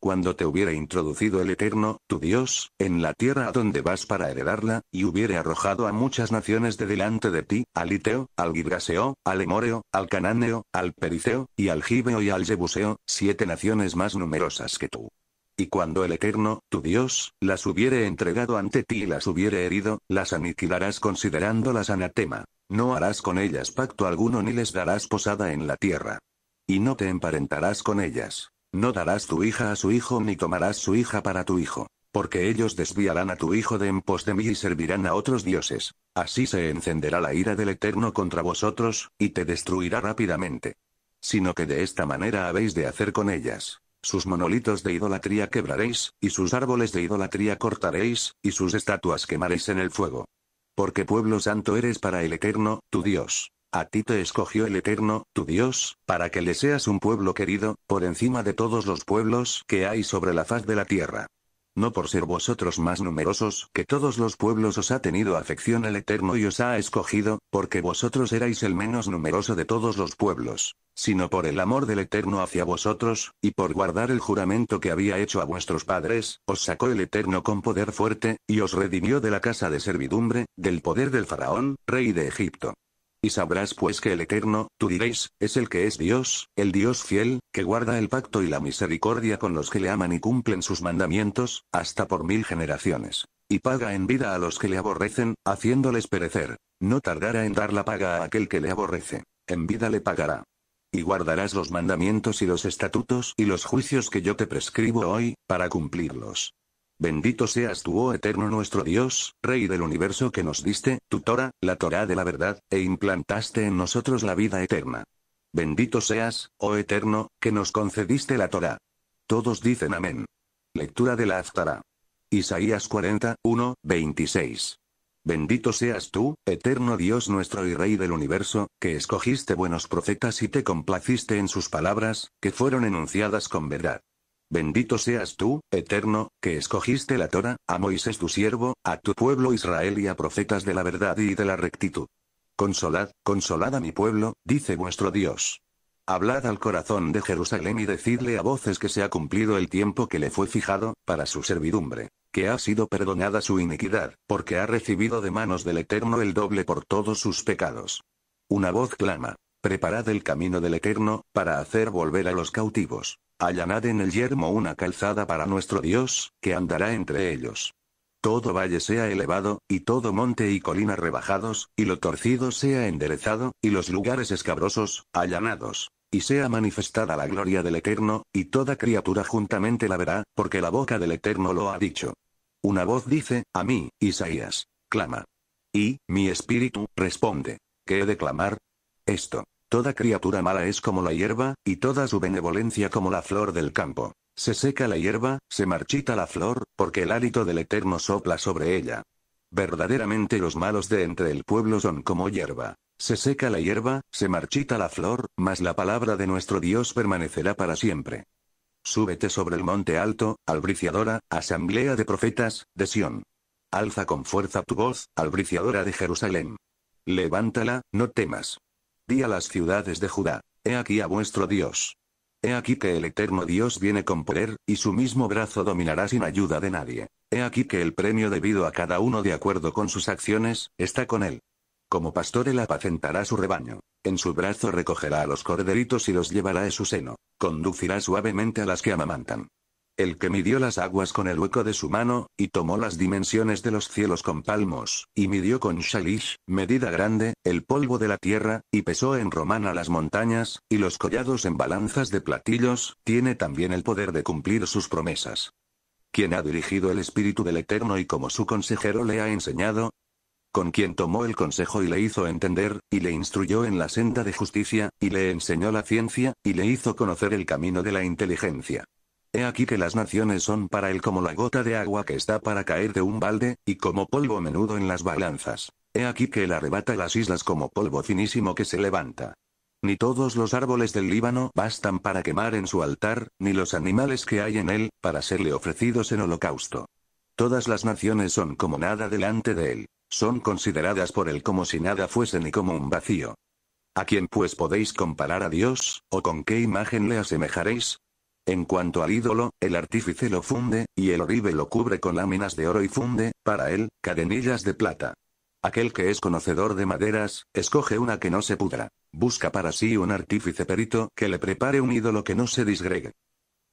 A: Cuando te hubiere introducido el Eterno, tu Dios, en la tierra a donde vas para heredarla, y hubiere arrojado a muchas naciones de delante de ti, al Iteo, al gibraseo, al Emoreo, al Cananeo, al Periceo, y al Gibeo y al Jebuseo, siete naciones más numerosas que tú. Y cuando el Eterno, tu Dios, las hubiere entregado ante ti y las hubiere herido, las aniquilarás considerándolas anatema. No harás con ellas pacto alguno ni les darás posada en la tierra. Y no te emparentarás con ellas. No darás tu hija a su hijo ni tomarás su hija para tu hijo, porque ellos desviarán a tu hijo de en pos de mí y servirán a otros dioses. Así se encenderá la ira del Eterno contra vosotros, y te destruirá rápidamente. Sino que de esta manera habéis de hacer con ellas. Sus monolitos de idolatría quebraréis, y sus árboles de idolatría cortaréis, y sus estatuas quemaréis en el fuego. Porque pueblo santo eres para el Eterno, tu Dios. A ti te escogió el Eterno, tu Dios, para que le seas un pueblo querido, por encima de todos los pueblos que hay sobre la faz de la tierra. No por ser vosotros más numerosos que todos los pueblos os ha tenido afección el Eterno y os ha escogido, porque vosotros erais el menos numeroso de todos los pueblos, sino por el amor del Eterno hacia vosotros, y por guardar el juramento que había hecho a vuestros padres, os sacó el Eterno con poder fuerte, y os redimió de la casa de servidumbre, del poder del faraón, rey de Egipto. Y sabrás pues que el Eterno, tú diréis, es el que es Dios, el Dios fiel, que guarda el pacto y la misericordia con los que le aman y cumplen sus mandamientos, hasta por mil generaciones. Y paga en vida a los que le aborrecen, haciéndoles perecer. No tardará en dar la paga a aquel que le aborrece. En vida le pagará. Y guardarás los mandamientos y los estatutos y los juicios que yo te prescribo hoy, para cumplirlos. Bendito seas tú, oh eterno nuestro Dios, Rey del universo que nos diste, tu Torah, la Torah de la verdad, e implantaste en nosotros la vida eterna. Bendito seas, oh eterno, que nos concediste la Torah. Todos dicen amén. Lectura de la Aftara. Isaías 40, 1, 26. Bendito seas tú, eterno Dios nuestro y Rey del universo, que escogiste buenos profetas y te complaciste en sus palabras, que fueron enunciadas con verdad. Bendito seas tú, Eterno, que escogiste la Torah, a Moisés tu siervo, a tu pueblo Israel y a profetas de la verdad y de la rectitud. Consolad, consolad a mi pueblo, dice vuestro Dios. Hablad al corazón de Jerusalén y decidle a voces que se ha cumplido el tiempo que le fue fijado, para su servidumbre, que ha sido perdonada su iniquidad, porque ha recibido de manos del Eterno el doble por todos sus pecados. Una voz clama, preparad el camino del Eterno, para hacer volver a los cautivos. Allanad en el yermo una calzada para nuestro Dios, que andará entre ellos. Todo valle sea elevado, y todo monte y colina rebajados, y lo torcido sea enderezado, y los lugares escabrosos, allanados. Y sea manifestada la gloria del Eterno, y toda criatura juntamente la verá, porque la boca del Eterno lo ha dicho. Una voz dice, a mí, Isaías, clama. Y, mi espíritu, responde. ¿Qué he de clamar? Esto. Toda criatura mala es como la hierba, y toda su benevolencia como la flor del campo. Se seca la hierba, se marchita la flor, porque el hálito del Eterno sopla sobre ella. Verdaderamente los malos de entre el pueblo son como hierba. Se seca la hierba, se marchita la flor, mas la palabra de nuestro Dios permanecerá para siempre. Súbete sobre el monte alto, albriciadora, asamblea de profetas, de Sión. Alza con fuerza tu voz, albriciadora de Jerusalén. Levántala, no temas. Di a las ciudades de Judá. He aquí a vuestro Dios. He aquí que el eterno Dios viene con poder, y su mismo brazo dominará sin ayuda de nadie. He aquí que el premio debido a cada uno de acuerdo con sus acciones, está con él. Como pastor él apacentará su rebaño. En su brazo recogerá a los corderitos y los llevará a su seno. Conducirá suavemente a las que amamantan el que midió las aguas con el hueco de su mano, y tomó las dimensiones de los cielos con palmos, y midió con shalish, medida grande, el polvo de la tierra, y pesó en romana las montañas, y los collados en balanzas de platillos, tiene también el poder de cumplir sus promesas. ¿Quién ha dirigido el espíritu del Eterno y como su consejero le ha enseñado? Con quien tomó el consejo y le hizo entender, y le instruyó en la senda de justicia, y le enseñó la ciencia, y le hizo conocer el camino de la inteligencia. He aquí que las naciones son para él como la gota de agua que está para caer de un balde, y como polvo menudo en las balanzas. He aquí que él arrebata las islas como polvo finísimo que se levanta. Ni todos los árboles del Líbano bastan para quemar en su altar, ni los animales que hay en él, para serle ofrecidos en holocausto. Todas las naciones son como nada delante de él. Son consideradas por él como si nada fuese ni como un vacío. ¿A quién pues podéis comparar a Dios, o con qué imagen le asemejaréis? En cuanto al ídolo, el artífice lo funde, y el oribe lo cubre con láminas de oro y funde, para él, cadenillas de plata. Aquel que es conocedor de maderas, escoge una que no se pudra. Busca para sí un artífice perito que le prepare un ídolo que no se disgregue.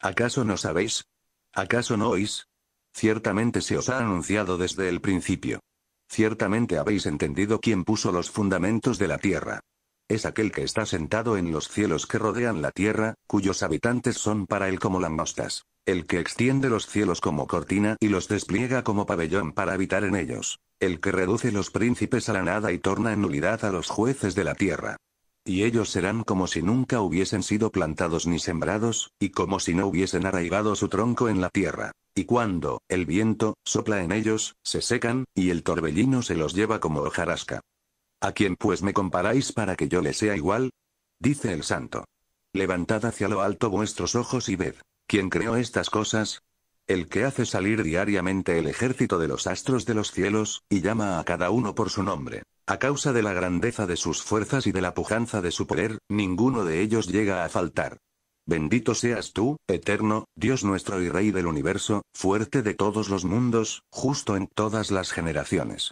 A: ¿Acaso no sabéis? ¿Acaso no oís? Ciertamente se os ha anunciado desde el principio. Ciertamente habéis entendido quién puso los fundamentos de la tierra. Es aquel que está sentado en los cielos que rodean la tierra, cuyos habitantes son para él como langostas. El que extiende los cielos como cortina y los despliega como pabellón para habitar en ellos. El que reduce los príncipes a la nada y torna en nulidad a los jueces de la tierra. Y ellos serán como si nunca hubiesen sido plantados ni sembrados, y como si no hubiesen arraigado su tronco en la tierra. Y cuando, el viento, sopla en ellos, se secan, y el torbellino se los lleva como hojarasca. ¿A quién pues me comparáis para que yo le sea igual? Dice el santo. Levantad hacia lo alto vuestros ojos y ved. ¿Quién creó estas cosas? El que hace salir diariamente el ejército de los astros de los cielos, y llama a cada uno por su nombre. A causa de la grandeza de sus fuerzas y de la pujanza de su poder, ninguno de ellos llega a faltar. Bendito seas tú, eterno, Dios nuestro y Rey del universo, fuerte de todos los mundos, justo en todas las generaciones.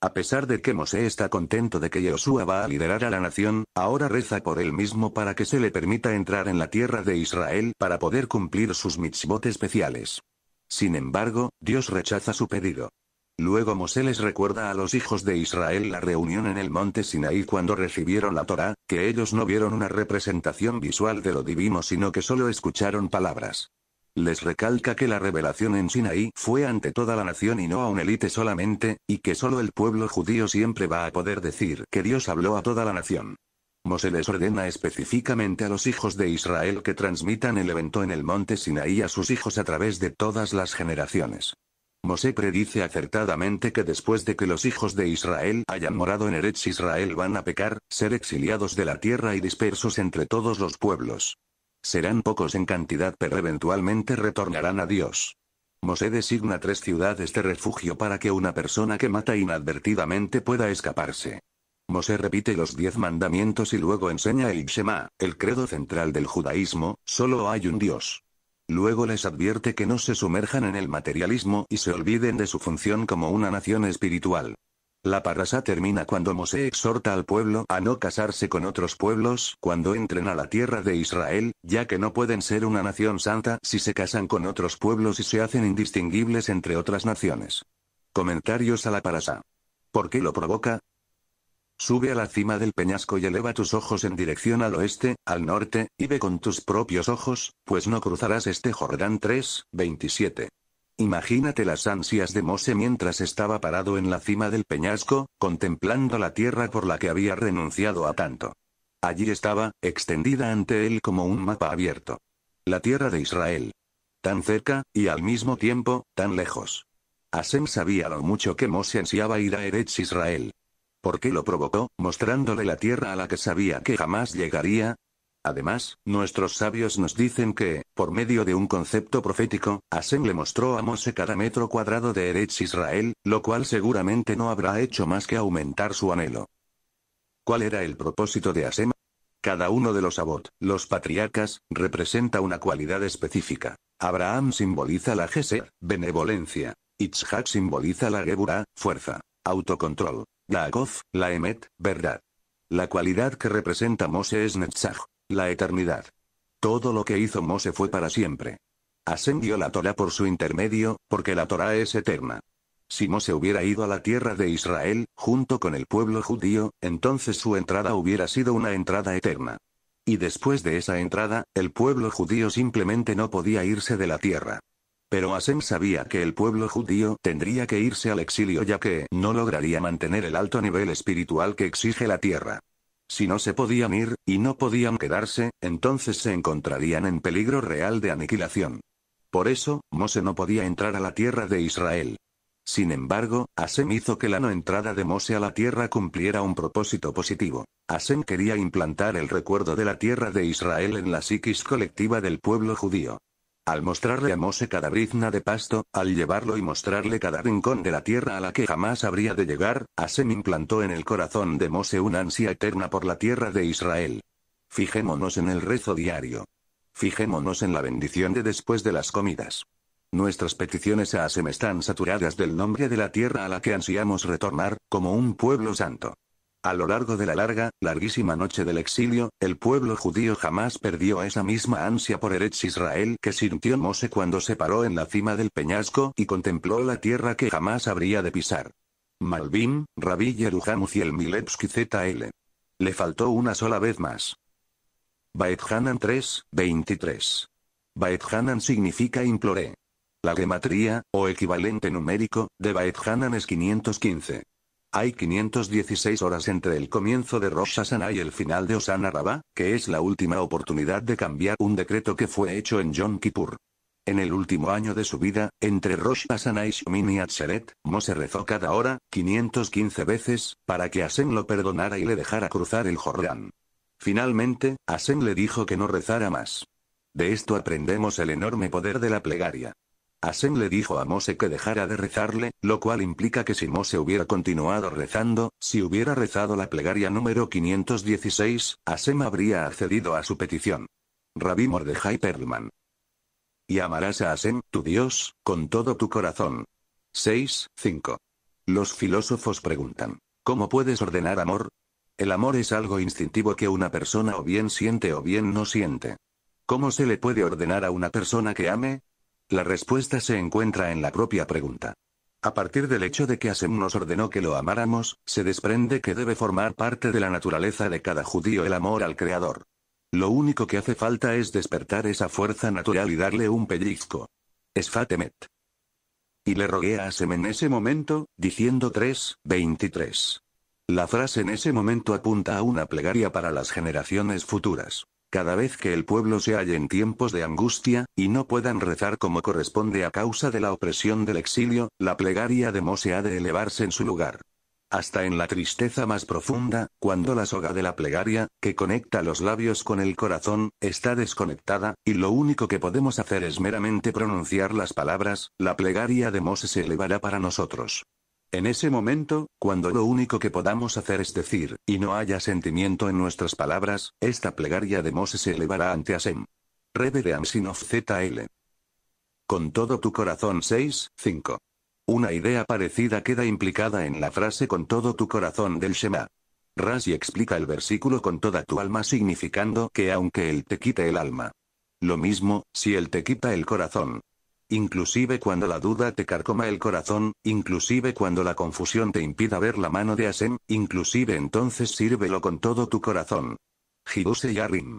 A: A pesar de que Mosé está contento de que Yeshua va a liderar a la nación, ahora reza por él mismo para que se le permita entrar en la tierra de Israel para poder cumplir sus mitzvot especiales. Sin embargo, Dios rechaza su pedido. Luego Mosé les recuerda a los hijos de Israel la reunión en el monte Sinaí cuando recibieron la Torah, que ellos no vieron una representación visual de lo divino sino que solo escucharon palabras. Les recalca que la revelación en Sinaí fue ante toda la nación y no a un élite solamente, y que solo el pueblo judío siempre va a poder decir que Dios habló a toda la nación. Mosé les ordena específicamente a los hijos de Israel que transmitan el evento en el monte Sinaí a sus hijos a través de todas las generaciones. Mosé predice acertadamente que después de que los hijos de Israel hayan morado en Eretz Israel van a pecar, ser exiliados de la tierra y dispersos entre todos los pueblos. Serán pocos en cantidad pero eventualmente retornarán a Dios. Mosé designa tres ciudades de refugio para que una persona que mata inadvertidamente pueda escaparse. Mosé repite los diez mandamientos y luego enseña el Shema, el credo central del judaísmo, solo hay un Dios. Luego les advierte que no se sumerjan en el materialismo y se olviden de su función como una nación espiritual. La parasa termina cuando Mosé exhorta al pueblo a no casarse con otros pueblos cuando entren a la tierra de Israel, ya que no pueden ser una nación santa si se casan con otros pueblos y se hacen indistinguibles entre otras naciones. Comentarios a la parasa. ¿Por qué lo provoca? Sube a la cima del peñasco y eleva tus ojos en dirección al oeste, al norte, y ve con tus propios ojos, pues no cruzarás este Jordán 3, 27. Imagínate las ansias de Mose mientras estaba parado en la cima del peñasco, contemplando la tierra por la que había renunciado a tanto. Allí estaba, extendida ante él como un mapa abierto. La tierra de Israel. Tan cerca, y al mismo tiempo, tan lejos. Asem sabía lo mucho que Mose ansiaba ir a Eretz Israel. ¿Por qué lo provocó, mostrándole la tierra a la que sabía que jamás llegaría? Además, nuestros sabios nos dicen que, por medio de un concepto profético, Asem le mostró a Mose cada metro cuadrado de Eretz Israel, lo cual seguramente no habrá hecho más que aumentar su anhelo. ¿Cuál era el propósito de Asem? Cada uno de los abot, los patriarcas, representa una cualidad específica. Abraham simboliza la Geser, benevolencia. Itzhak simboliza la geburá, fuerza. Autocontrol. Yaakov, la Emet, verdad. La cualidad que representa Mose es Netzach, la eternidad. Todo lo que hizo Mose fue para siempre. Ascendió la Torah por su intermedio, porque la Torah es eterna. Si Mose hubiera ido a la tierra de Israel, junto con el pueblo judío, entonces su entrada hubiera sido una entrada eterna. Y después de esa entrada, el pueblo judío simplemente no podía irse de la tierra. Pero Asem sabía que el pueblo judío tendría que irse al exilio ya que no lograría mantener el alto nivel espiritual que exige la tierra. Si no se podían ir, y no podían quedarse, entonces se encontrarían en peligro real de aniquilación. Por eso, Mose no podía entrar a la tierra de Israel. Sin embargo, Asem hizo que la no entrada de Mose a la tierra cumpliera un propósito positivo. Asem quería implantar el recuerdo de la tierra de Israel en la psiquis colectiva del pueblo judío. Al mostrarle a Mose cada brizna de pasto, al llevarlo y mostrarle cada rincón de la tierra a la que jamás habría de llegar, Asem implantó en el corazón de Mose una ansia eterna por la tierra de Israel. Fijémonos en el rezo diario. Fijémonos en la bendición de después de las comidas. Nuestras peticiones a Asem están saturadas del nombre de la tierra a la que ansiamos retornar, como un pueblo santo. A lo largo de la larga, larguísima noche del exilio, el pueblo judío jamás perdió esa misma ansia por Eretz Israel que sintió Mose cuando se paró en la cima del peñasco y contempló la tierra que jamás habría de pisar. Malvin, Rabí y Uziel ZL. Le faltó una sola vez más. Baet Hanan 3, 23. significa imploré. La gematría, o equivalente numérico, de Baet es 515. Hay 516 horas entre el comienzo de Rosh Hashanah y el final de Osana Rabbah, que es la última oportunidad de cambiar un decreto que fue hecho en Yom Kippur. En el último año de su vida, entre Rosh Hashanah y Shemini Atzeret, se rezó cada hora, 515 veces, para que Asen lo perdonara y le dejara cruzar el Jordán. Finalmente, Asen le dijo que no rezara más. De esto aprendemos el enorme poder de la plegaria. Asem le dijo a Mose que dejara de rezarle, lo cual implica que si Mose hubiera continuado rezando, si hubiera rezado la plegaria número 516, Asem habría accedido a su petición. Rabí Mordejai Perlman. Y amarás a Asem, tu Dios, con todo tu corazón. 6, Los filósofos preguntan, ¿cómo puedes ordenar amor? El amor es algo instintivo que una persona o bien siente o bien no siente. ¿Cómo se le puede ordenar a una persona que ame? La respuesta se encuentra en la propia pregunta. A partir del hecho de que Hashem nos ordenó que lo amáramos, se desprende que debe formar parte de la naturaleza de cada judío el amor al Creador. Lo único que hace falta es despertar esa fuerza natural y darle un pellizco. Es Fatemet. Y le rogué a Hashem en ese momento, diciendo 3, 23. La frase en ese momento apunta a una plegaria para las generaciones futuras. Cada vez que el pueblo se halle en tiempos de angustia, y no puedan rezar como corresponde a causa de la opresión del exilio, la plegaria de Mose ha de elevarse en su lugar. Hasta en la tristeza más profunda, cuando la soga de la plegaria, que conecta los labios con el corazón, está desconectada, y lo único que podemos hacer es meramente pronunciar las palabras, la plegaria de Mose se elevará para nosotros. En ese momento, cuando lo único que podamos hacer es decir, y no haya sentimiento en nuestras palabras, esta plegaria de Moses se elevará ante Hashem. Reveream Sinof ZL. Con todo tu corazón 6, 5. Una idea parecida queda implicada en la frase con todo tu corazón del Shema. Rashi explica el versículo con toda tu alma significando que aunque él te quite el alma. Lo mismo, si él te quita el corazón, Inclusive cuando la duda te carcoma el corazón, inclusive cuando la confusión te impida ver la mano de Asem, inclusive entonces sírvelo con todo tu corazón. Jibuse Yarim.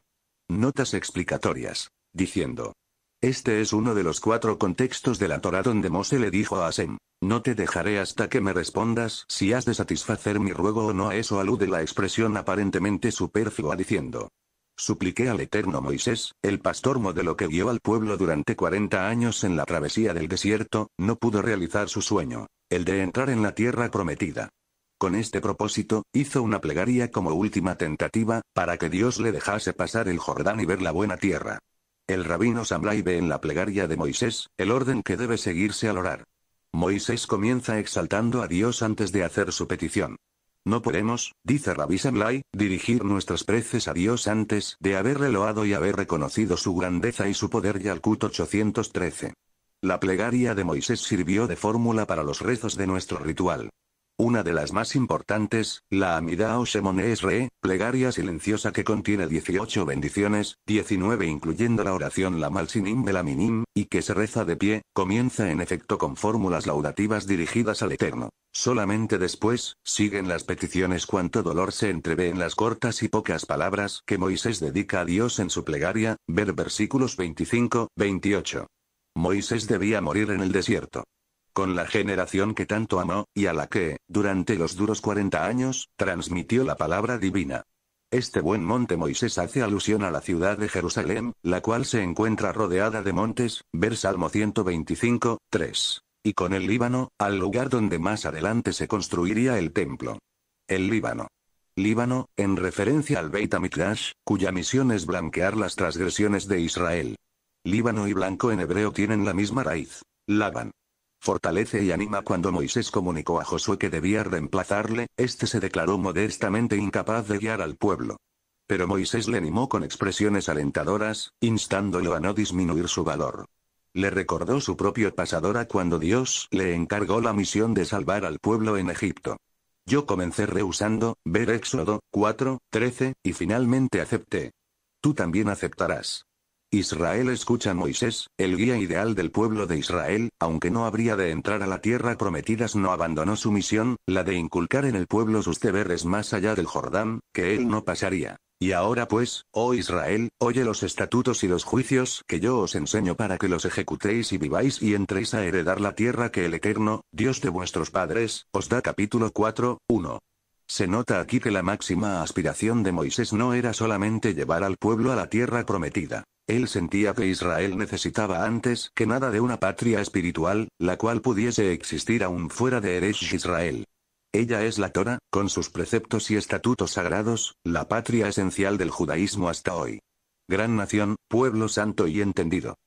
A: Notas explicatorias. Diciendo. Este es uno de los cuatro contextos de la Torah donde Mose le dijo a Asem, no te dejaré hasta que me respondas si has de satisfacer mi ruego o no a eso alude la expresión aparentemente superflua diciendo, Supliqué al eterno Moisés, el pastor modelo que guió al pueblo durante 40 años en la travesía del desierto, no pudo realizar su sueño, el de entrar en la tierra prometida. Con este propósito, hizo una plegaria como última tentativa, para que Dios le dejase pasar el Jordán y ver la buena tierra. El rabino Samlai ve en la plegaria de Moisés, el orden que debe seguirse al orar. Moisés comienza exaltando a Dios antes de hacer su petición. No podemos, dice Rabbi Semlai, dirigir nuestras preces a Dios antes de haber loado y haber reconocido su grandeza y su poder Yalkut 813. La plegaria de Moisés sirvió de fórmula para los rezos de nuestro ritual. Una de las más importantes, la Amida o Shemoneh re, plegaria silenciosa que contiene 18 bendiciones, 19 incluyendo la oración la Malsinim Belaminim, y que se reza de pie, comienza en efecto con fórmulas laudativas dirigidas al Eterno. Solamente después, siguen las peticiones cuanto dolor se entrevé en las cortas y pocas palabras que Moisés dedica a Dios en su plegaria, ver versículos 25, 28. Moisés debía morir en el desierto. Con la generación que tanto amó, y a la que, durante los duros 40 años, transmitió la palabra divina. Este buen monte Moisés hace alusión a la ciudad de Jerusalén, la cual se encuentra rodeada de montes, ver Salmo 125, 3. Y con el Líbano, al lugar donde más adelante se construiría el templo. El Líbano. Líbano, en referencia al Beit HaMikdash, cuya misión es blanquear las transgresiones de Israel. Líbano y blanco en hebreo tienen la misma raíz. Laban. Fortalece y anima cuando Moisés comunicó a Josué que debía reemplazarle, este se declaró modestamente incapaz de guiar al pueblo. Pero Moisés le animó con expresiones alentadoras, instándolo a no disminuir su valor. Le recordó su propio pasadora cuando Dios le encargó la misión de salvar al pueblo en Egipto. Yo comencé rehusando, ver Éxodo 4, 13, y finalmente acepté. Tú también aceptarás. Israel escucha a Moisés, el guía ideal del pueblo de Israel, aunque no habría de entrar a la tierra prometidas no abandonó su misión, la de inculcar en el pueblo sus deberes más allá del Jordán, que él no pasaría. Y ahora pues, oh Israel, oye los estatutos y los juicios que yo os enseño para que los ejecutéis y viváis y entréis a heredar la tierra que el Eterno, Dios de vuestros padres, os da capítulo 4, 1. Se nota aquí que la máxima aspiración de Moisés no era solamente llevar al pueblo a la tierra prometida. Él sentía que Israel necesitaba antes que nada de una patria espiritual, la cual pudiese existir aún fuera de Eresh Israel. Ella es la Torah, con sus preceptos y estatutos sagrados, la patria esencial del judaísmo hasta hoy. Gran nación, pueblo santo y entendido.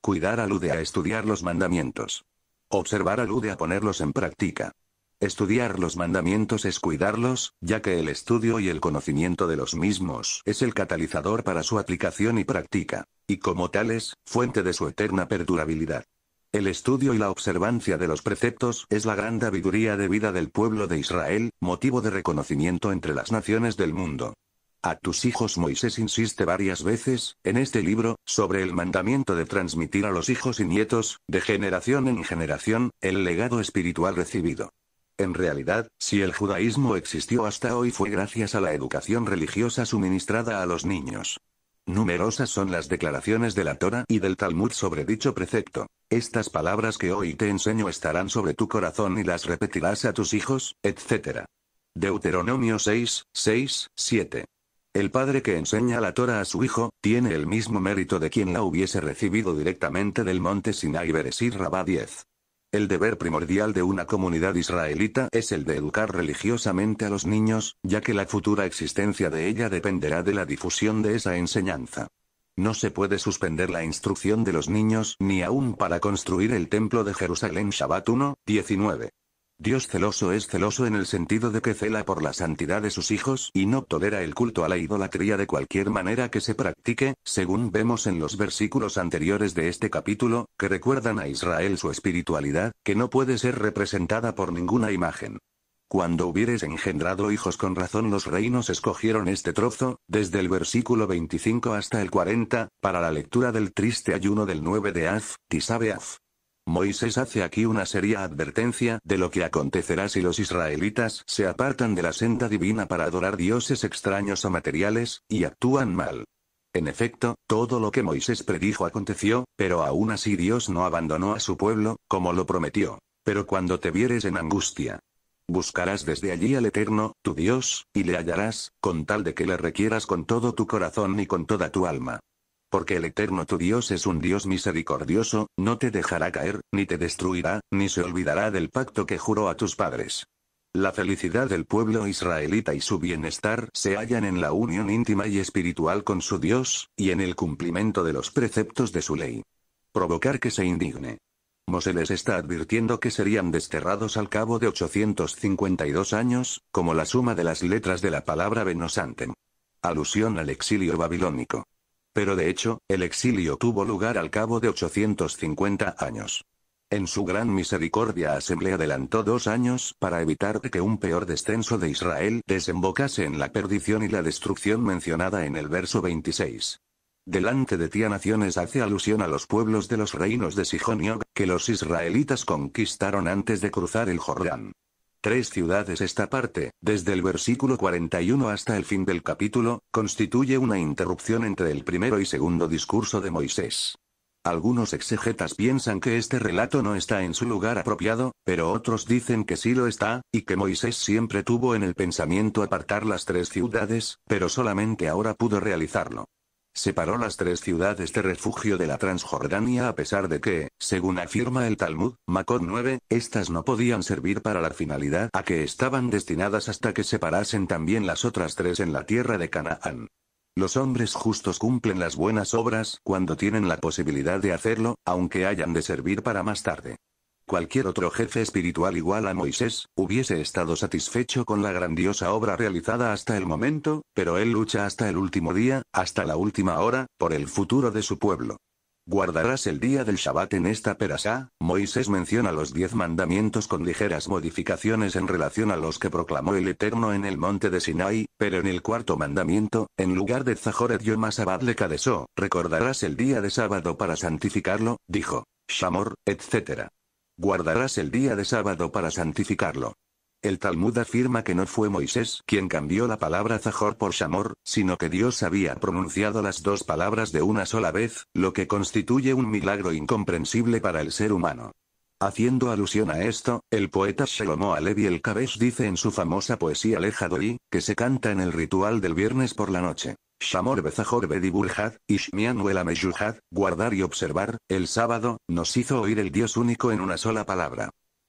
A: Cuidar alude a estudiar los mandamientos. Observar alude a ponerlos en práctica. Estudiar los mandamientos es cuidarlos, ya que el estudio y el conocimiento de los mismos es el catalizador para su aplicación y práctica, y como tales, fuente de su eterna perdurabilidad. El estudio y la observancia de los preceptos es la gran sabiduría de vida del pueblo de Israel, motivo de reconocimiento entre las naciones del mundo. A tus hijos Moisés insiste varias veces, en este libro, sobre el mandamiento de transmitir a los hijos y nietos, de generación en generación, el legado espiritual recibido. En realidad, si el judaísmo existió hasta hoy fue gracias a la educación religiosa suministrada a los niños. Numerosas son las declaraciones de la Torah y del Talmud sobre dicho precepto. Estas palabras que hoy te enseño estarán sobre tu corazón y las repetirás a tus hijos, etc. Deuteronomio 6, 6, 7. El padre que enseña la Torah a su hijo, tiene el mismo mérito de quien la hubiese recibido directamente del monte Sinai Beresir Rabá 10. El deber primordial de una comunidad israelita es el de educar religiosamente a los niños, ya que la futura existencia de ella dependerá de la difusión de esa enseñanza. No se puede suspender la instrucción de los niños ni aún para construir el templo de Jerusalén Shabbat 1, 19. Dios celoso es celoso en el sentido de que cela por la santidad de sus hijos y no tolera el culto a la idolatría de cualquier manera que se practique, según vemos en los versículos anteriores de este capítulo, que recuerdan a Israel su espiritualidad, que no puede ser representada por ninguna imagen. Cuando hubieres engendrado hijos con razón los reinos escogieron este trozo, desde el versículo 25 hasta el 40, para la lectura del triste ayuno del 9 de Az, Tisabe Az. Moisés hace aquí una seria advertencia de lo que acontecerá si los israelitas se apartan de la senda divina para adorar dioses extraños o materiales, y actúan mal. En efecto, todo lo que Moisés predijo aconteció, pero aún así Dios no abandonó a su pueblo, como lo prometió. Pero cuando te vieres en angustia, buscarás desde allí al Eterno, tu Dios, y le hallarás, con tal de que le requieras con todo tu corazón y con toda tu alma. Porque el Eterno tu Dios es un Dios misericordioso, no te dejará caer, ni te destruirá, ni se olvidará del pacto que juró a tus padres. La felicidad del pueblo israelita y su bienestar se hallan en la unión íntima y espiritual con su Dios, y en el cumplimiento de los preceptos de su ley. Provocar que se indigne. Mose les está advirtiendo que serían desterrados al cabo de 852 años, como la suma de las letras de la palabra Benosantem. Alusión al exilio babilónico. Pero de hecho, el exilio tuvo lugar al cabo de 850 años. En su gran misericordia Asamblea adelantó dos años para evitar que un peor descenso de Israel desembocase en la perdición y la destrucción mencionada en el verso 26. Delante de ti naciones hace alusión a los pueblos de los reinos de Sijón y que los israelitas conquistaron antes de cruzar el Jordán tres ciudades. Esta parte, desde el versículo 41 hasta el fin del capítulo, constituye una interrupción entre el primero y segundo discurso de Moisés. Algunos exegetas piensan que este relato no está en su lugar apropiado, pero otros dicen que sí lo está, y que Moisés siempre tuvo en el pensamiento apartar las tres ciudades, pero solamente ahora pudo realizarlo separó las tres ciudades de refugio de la Transjordania a pesar de que, según afirma el Talmud, Makot 9, estas no podían servir para la finalidad a que estaban destinadas hasta que separasen también las otras tres en la tierra de Canaán. Los hombres justos cumplen las buenas obras cuando tienen la posibilidad de hacerlo, aunque hayan de servir para más tarde. Cualquier otro jefe espiritual igual a Moisés, hubiese estado satisfecho con la grandiosa obra realizada hasta el momento, pero él lucha hasta el último día, hasta la última hora, por el futuro de su pueblo. Guardarás el día del Shabbat en esta perasá, Moisés menciona los diez mandamientos con ligeras modificaciones en relación a los que proclamó el Eterno en el monte de Sinai, pero en el cuarto mandamiento, en lugar de Zahoret Yomasabad le cadesó, recordarás el día de sábado para santificarlo, dijo, Shamor, etc. Guardarás el día de sábado para santificarlo. El Talmud afirma que no fue Moisés quien cambió la palabra Zahor por Shamor, sino que Dios había pronunciado las dos palabras de una sola vez, lo que constituye un milagro incomprensible para el ser humano. Haciendo alusión a esto, el poeta Shlomo Alevi el Kabesh dice en su famosa poesía y que se canta en el ritual del viernes por la noche. Shamor Bezajor Bediburjad, Ishmianuel Ameyujad, guardar y observar, el sábado, nos hizo oír el Dios único en una sola palabra.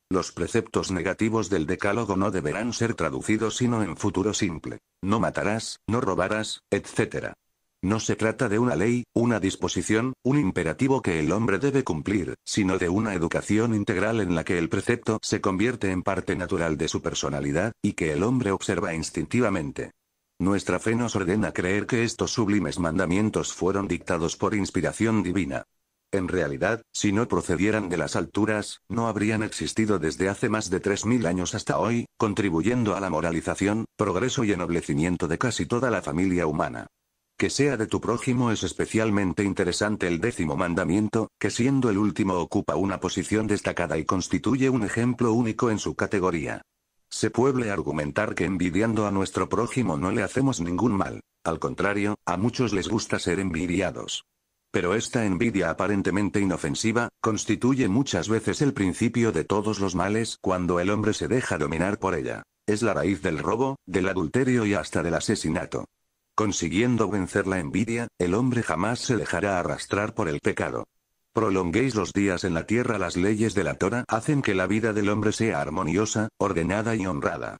A: Los preceptos negativos del decálogo no deberán ser traducidos sino en futuro simple. No matarás, no robarás, etc. No se trata de una ley, una disposición, un imperativo que el hombre debe cumplir, sino de una educación integral en la que el precepto se convierte en parte natural de su personalidad, y que el hombre observa instintivamente. Nuestra fe nos ordena creer que estos sublimes mandamientos fueron dictados por inspiración divina. En realidad, si no procedieran de las alturas, no habrían existido desde hace más de 3.000 años hasta hoy, contribuyendo a la moralización, progreso y ennoblecimiento de casi toda la familia humana. Que sea de tu prójimo es especialmente interesante el décimo mandamiento, que siendo el último ocupa una posición destacada y constituye un ejemplo único en su categoría. Se puede argumentar que envidiando a nuestro prójimo no le hacemos ningún mal. Al contrario, a muchos les gusta ser envidiados. Pero esta envidia aparentemente inofensiva, constituye muchas veces el principio de todos los males cuando el hombre se deja dominar por ella. Es la raíz del robo, del adulterio y hasta del asesinato. Consiguiendo vencer la envidia, el hombre jamás se dejará arrastrar por el pecado prolonguéis los días en la tierra las leyes de la Torah hacen que la vida del hombre sea armoniosa, ordenada y honrada.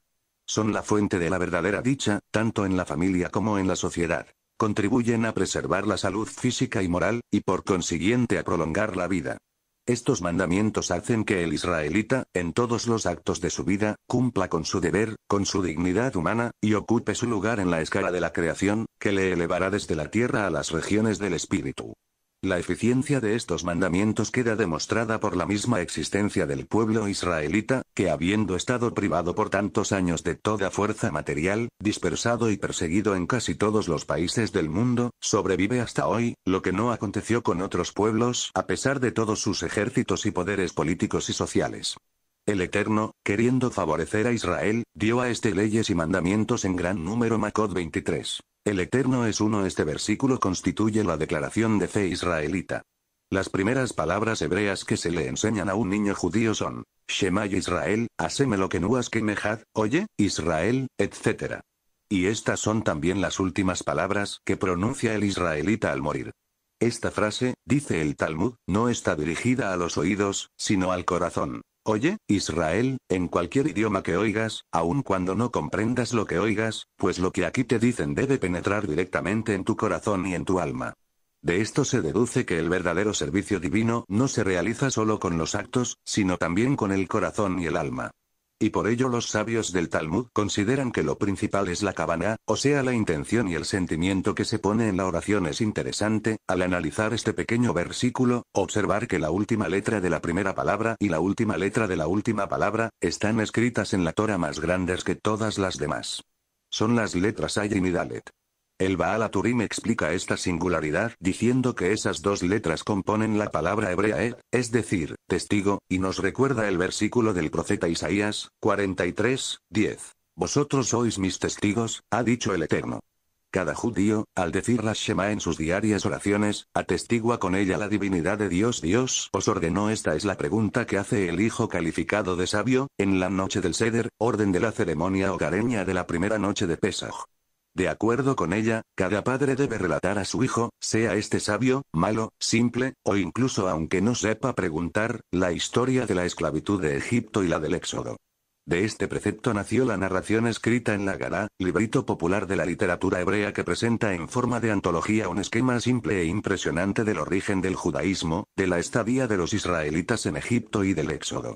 A: Son la fuente de la verdadera dicha, tanto en la familia como en la sociedad. Contribuyen a preservar la salud física y moral, y por consiguiente a prolongar la vida. Estos mandamientos hacen que el israelita, en todos los actos de su vida, cumpla con su deber, con su dignidad humana, y ocupe su lugar en la escala de la creación, que le elevará desde la tierra a las regiones del espíritu. La eficiencia de estos mandamientos queda demostrada por la misma existencia del pueblo israelita, que habiendo estado privado por tantos años de toda fuerza material, dispersado y perseguido en casi todos los países del mundo, sobrevive hasta hoy, lo que no aconteció con otros pueblos a pesar de todos sus ejércitos y poderes políticos y sociales. El Eterno, queriendo favorecer a Israel, dio a este leyes y mandamientos en gran número Macod 23. El Eterno es uno. Este versículo constituye la declaración de fe israelita. Las primeras palabras hebreas que se le enseñan a un niño judío son, Shema Israel, haceme lo que nuas que mejad, oye, Israel, etc. Y estas son también las últimas palabras que pronuncia el israelita al morir. Esta frase, dice el Talmud, no está dirigida a los oídos, sino al corazón. Oye, Israel, en cualquier idioma que oigas, aun cuando no comprendas lo que oigas, pues lo que aquí te dicen debe penetrar directamente en tu corazón y en tu alma. De esto se deduce que el verdadero servicio divino no se realiza solo con los actos, sino también con el corazón y el alma y por ello los sabios del Talmud consideran que lo principal es la cabana, o sea la intención y el sentimiento que se pone en la oración es interesante, al analizar este pequeño versículo, observar que la última letra de la primera palabra y la última letra de la última palabra, están escritas en la Torah más grandes que todas las demás. Son las letras Ayin y Dalet. El Baal explica esta singularidad diciendo que esas dos letras componen la palabra hebrea e, es decir, testigo, y nos recuerda el versículo del profeta Isaías, 43, 10. Vosotros sois mis testigos, ha dicho el Eterno. Cada judío, al decir la Shema en sus diarias oraciones, atestigua con ella la divinidad de Dios. Dios os ordenó. Esta es la pregunta que hace el hijo calificado de sabio, en la noche del Seder, orden de la ceremonia hogareña de la primera noche de Pesaj. De acuerdo con ella, cada padre debe relatar a su hijo, sea este sabio, malo, simple, o incluso aunque no sepa preguntar, la historia de la esclavitud de Egipto y la del Éxodo. De este precepto nació la narración escrita en la Gara, librito popular de la literatura hebrea que presenta en forma de antología un esquema simple e impresionante del origen del judaísmo, de la estadía de los israelitas en Egipto y del Éxodo.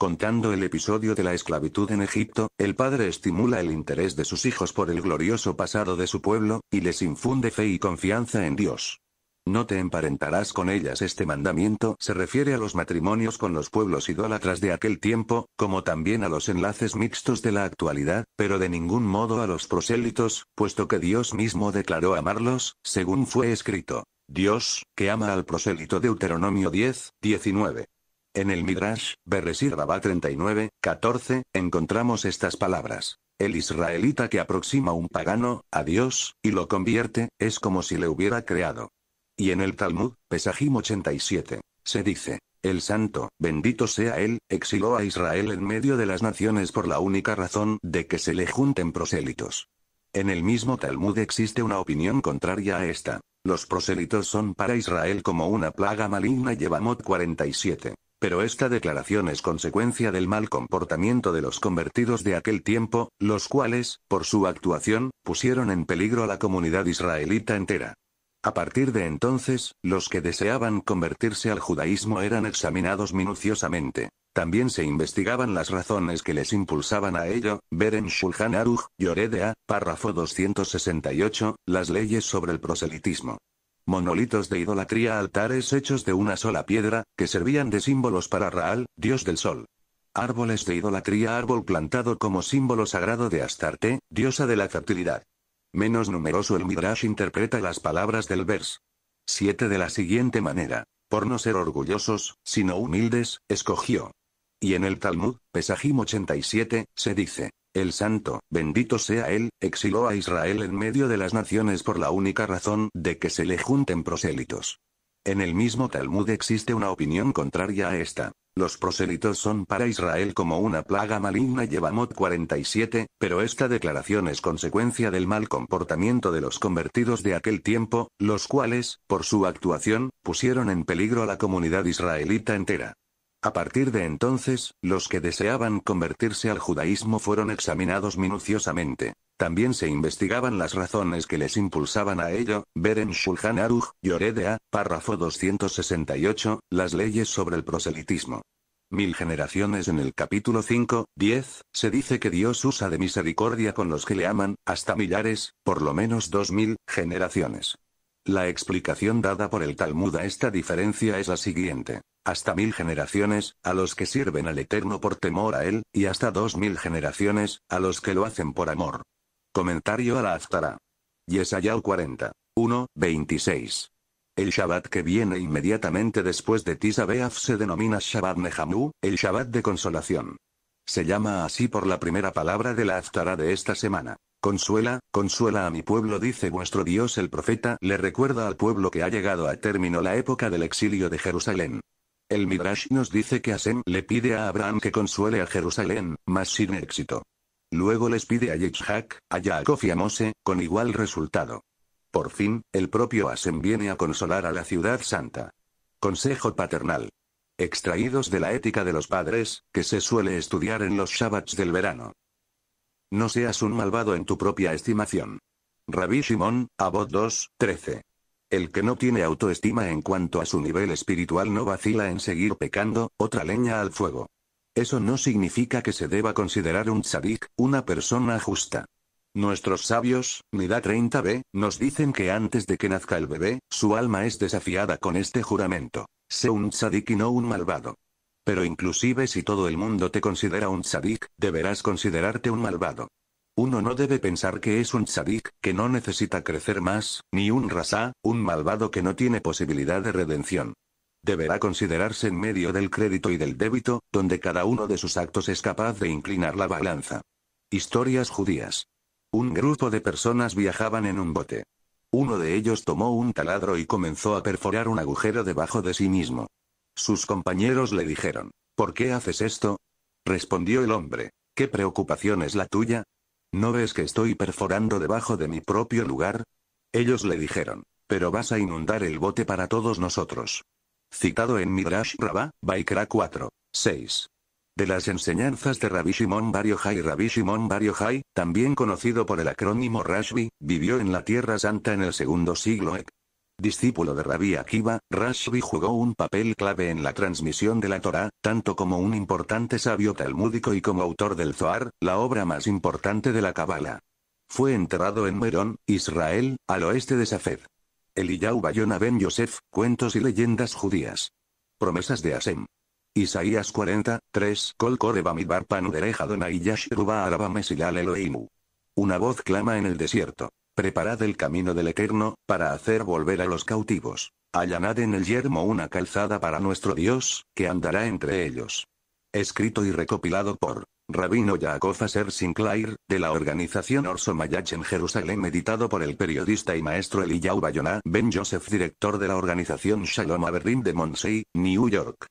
A: Contando el episodio de la esclavitud en Egipto, el padre estimula el interés de sus hijos por el glorioso pasado de su pueblo, y les infunde fe y confianza en Dios. No te emparentarás con ellas. Este mandamiento se refiere a los matrimonios con los pueblos idólatras de aquel tiempo, como también a los enlaces mixtos de la actualidad, pero de ningún modo a los prosélitos, puesto que Dios mismo declaró amarlos, según fue escrito. Dios, que ama al prosélito Deuteronomio 10, 19. En el Midrash, Beresir Rabá 39, 14, encontramos estas palabras. El israelita que aproxima un pagano, a Dios, y lo convierte, es como si le hubiera creado. Y en el Talmud, Pesajim 87, se dice, el santo, bendito sea él, exiló a Israel en medio de las naciones por la única razón de que se le junten prosélitos. En el mismo Talmud existe una opinión contraria a esta. Los prosélitos son para Israel como una plaga maligna. Yevamot 47. Pero esta declaración es consecuencia del mal comportamiento de los convertidos de aquel tiempo, los cuales, por su actuación, pusieron en peligro a la comunidad israelita entera. A partir de entonces, los que deseaban convertirse al judaísmo eran examinados minuciosamente. También se investigaban las razones que les impulsaban a ello, ver en Shulchan Aruch, Yoredea, párrafo 268, las leyes sobre el proselitismo. Monolitos de idolatría altares hechos de una sola piedra, que servían de símbolos para Raal, dios del sol. Árboles de idolatría árbol plantado como símbolo sagrado de Astarte, diosa de la fertilidad. Menos numeroso el Midrash interpreta las palabras del vers. 7 de la siguiente manera. Por no ser orgullosos, sino humildes, escogió. Y en el Talmud, Pesajim 87, se dice. El santo, bendito sea él, exiló a Israel en medio de las naciones por la única razón de que se le junten prosélitos. En el mismo Talmud existe una opinión contraria a esta. Los prosélitos son para Israel como una plaga maligna Llevamos 47, pero esta declaración es consecuencia del mal comportamiento de los convertidos de aquel tiempo, los cuales, por su actuación, pusieron en peligro a la comunidad israelita entera. A partir de entonces, los que deseaban convertirse al judaísmo fueron examinados minuciosamente. También se investigaban las razones que les impulsaban a ello, ver en Shulchan Aruch, Yoredea, párrafo 268, las leyes sobre el proselitismo. Mil generaciones en el capítulo 5, 10, se dice que Dios usa de misericordia con los que le aman, hasta millares, por lo menos dos mil, generaciones. La explicación dada por el Talmud a esta diferencia es la siguiente hasta mil generaciones, a los que sirven al Eterno por temor a Él, y hasta dos mil generaciones, a los que lo hacen por amor. Comentario a la Aftara. yeshayahu 40. 1, 26. El Shabbat que viene inmediatamente después de Tisa se denomina Shabbat Nehamu, el Shabbat de consolación. Se llama así por la primera palabra de la Aftara de esta semana. Consuela, consuela a mi pueblo, dice vuestro Dios el profeta, le recuerda al pueblo que ha llegado a término la época del exilio de Jerusalén. El Midrash nos dice que Asem le pide a Abraham que consuele a Jerusalén, mas sin éxito. Luego les pide a Yitzhak, a Jacob y a Mose, con igual resultado. Por fin, el propio Asem viene a consolar a la ciudad santa. Consejo paternal. Extraídos de la ética de los padres, que se suele estudiar en los Shabbats del verano. No seas un malvado en tu propia estimación. Rabbi Shimon, Abod 2, 13. El que no tiene autoestima en cuanto a su nivel espiritual no vacila en seguir pecando, otra leña al fuego. Eso no significa que se deba considerar un tzadik, una persona justa. Nuestros sabios, mira 30b, nos dicen que antes de que nazca el bebé, su alma es desafiada con este juramento. Sé un tzadik y no un malvado. Pero inclusive si todo el mundo te considera un tzadik, deberás considerarte un malvado. Uno no debe pensar que es un tzadik, que no necesita crecer más, ni un rasá, un malvado que no tiene posibilidad de redención. Deberá considerarse en medio del crédito y del débito, donde cada uno de sus actos es capaz de inclinar la balanza. Historias judías. Un grupo de personas viajaban en un bote. Uno de ellos tomó un taladro y comenzó a perforar un agujero debajo de sí mismo. Sus compañeros le dijeron, ¿por qué haces esto? Respondió el hombre, ¿qué preocupación es la tuya? ¿No ves que estoy perforando debajo de mi propio lugar? Ellos le dijeron, pero vas a inundar el bote para todos nosotros. Citado en Midrash Rabbah, Baikra 4, 6. De las enseñanzas de Rabbi Shimon Bar Yojai Bar también conocido por el acrónimo Rashbi, vivió en la Tierra Santa en el segundo siglo e Discípulo de Rabí Akiva, Rashbi jugó un papel clave en la transmisión de la Torah, tanto como un importante sabio talmúdico y como autor del Zohar, la obra más importante de la Kabbalah. Fue enterrado en Merón, Israel, al oeste de Safed. Eliyahu Bayon Ben Yosef, Cuentos y leyendas judías. Promesas de Asem. Isaías 40, 3 Kol Korebamidbar Panudereja Dona Yashruba Araba Una voz clama en el desierto. Preparad el camino del Eterno, para hacer volver a los cautivos. Allanad en el yermo una calzada para nuestro Dios, que andará entre ellos. Escrito y recopilado por Rabino Yaakov Aser Sinclair, de la organización Orso Mayach en Jerusalén, editado por el periodista y maestro Eliyahu Bayona Ben Joseph, director de la organización Shalom Aberdeen de Monsey, New York.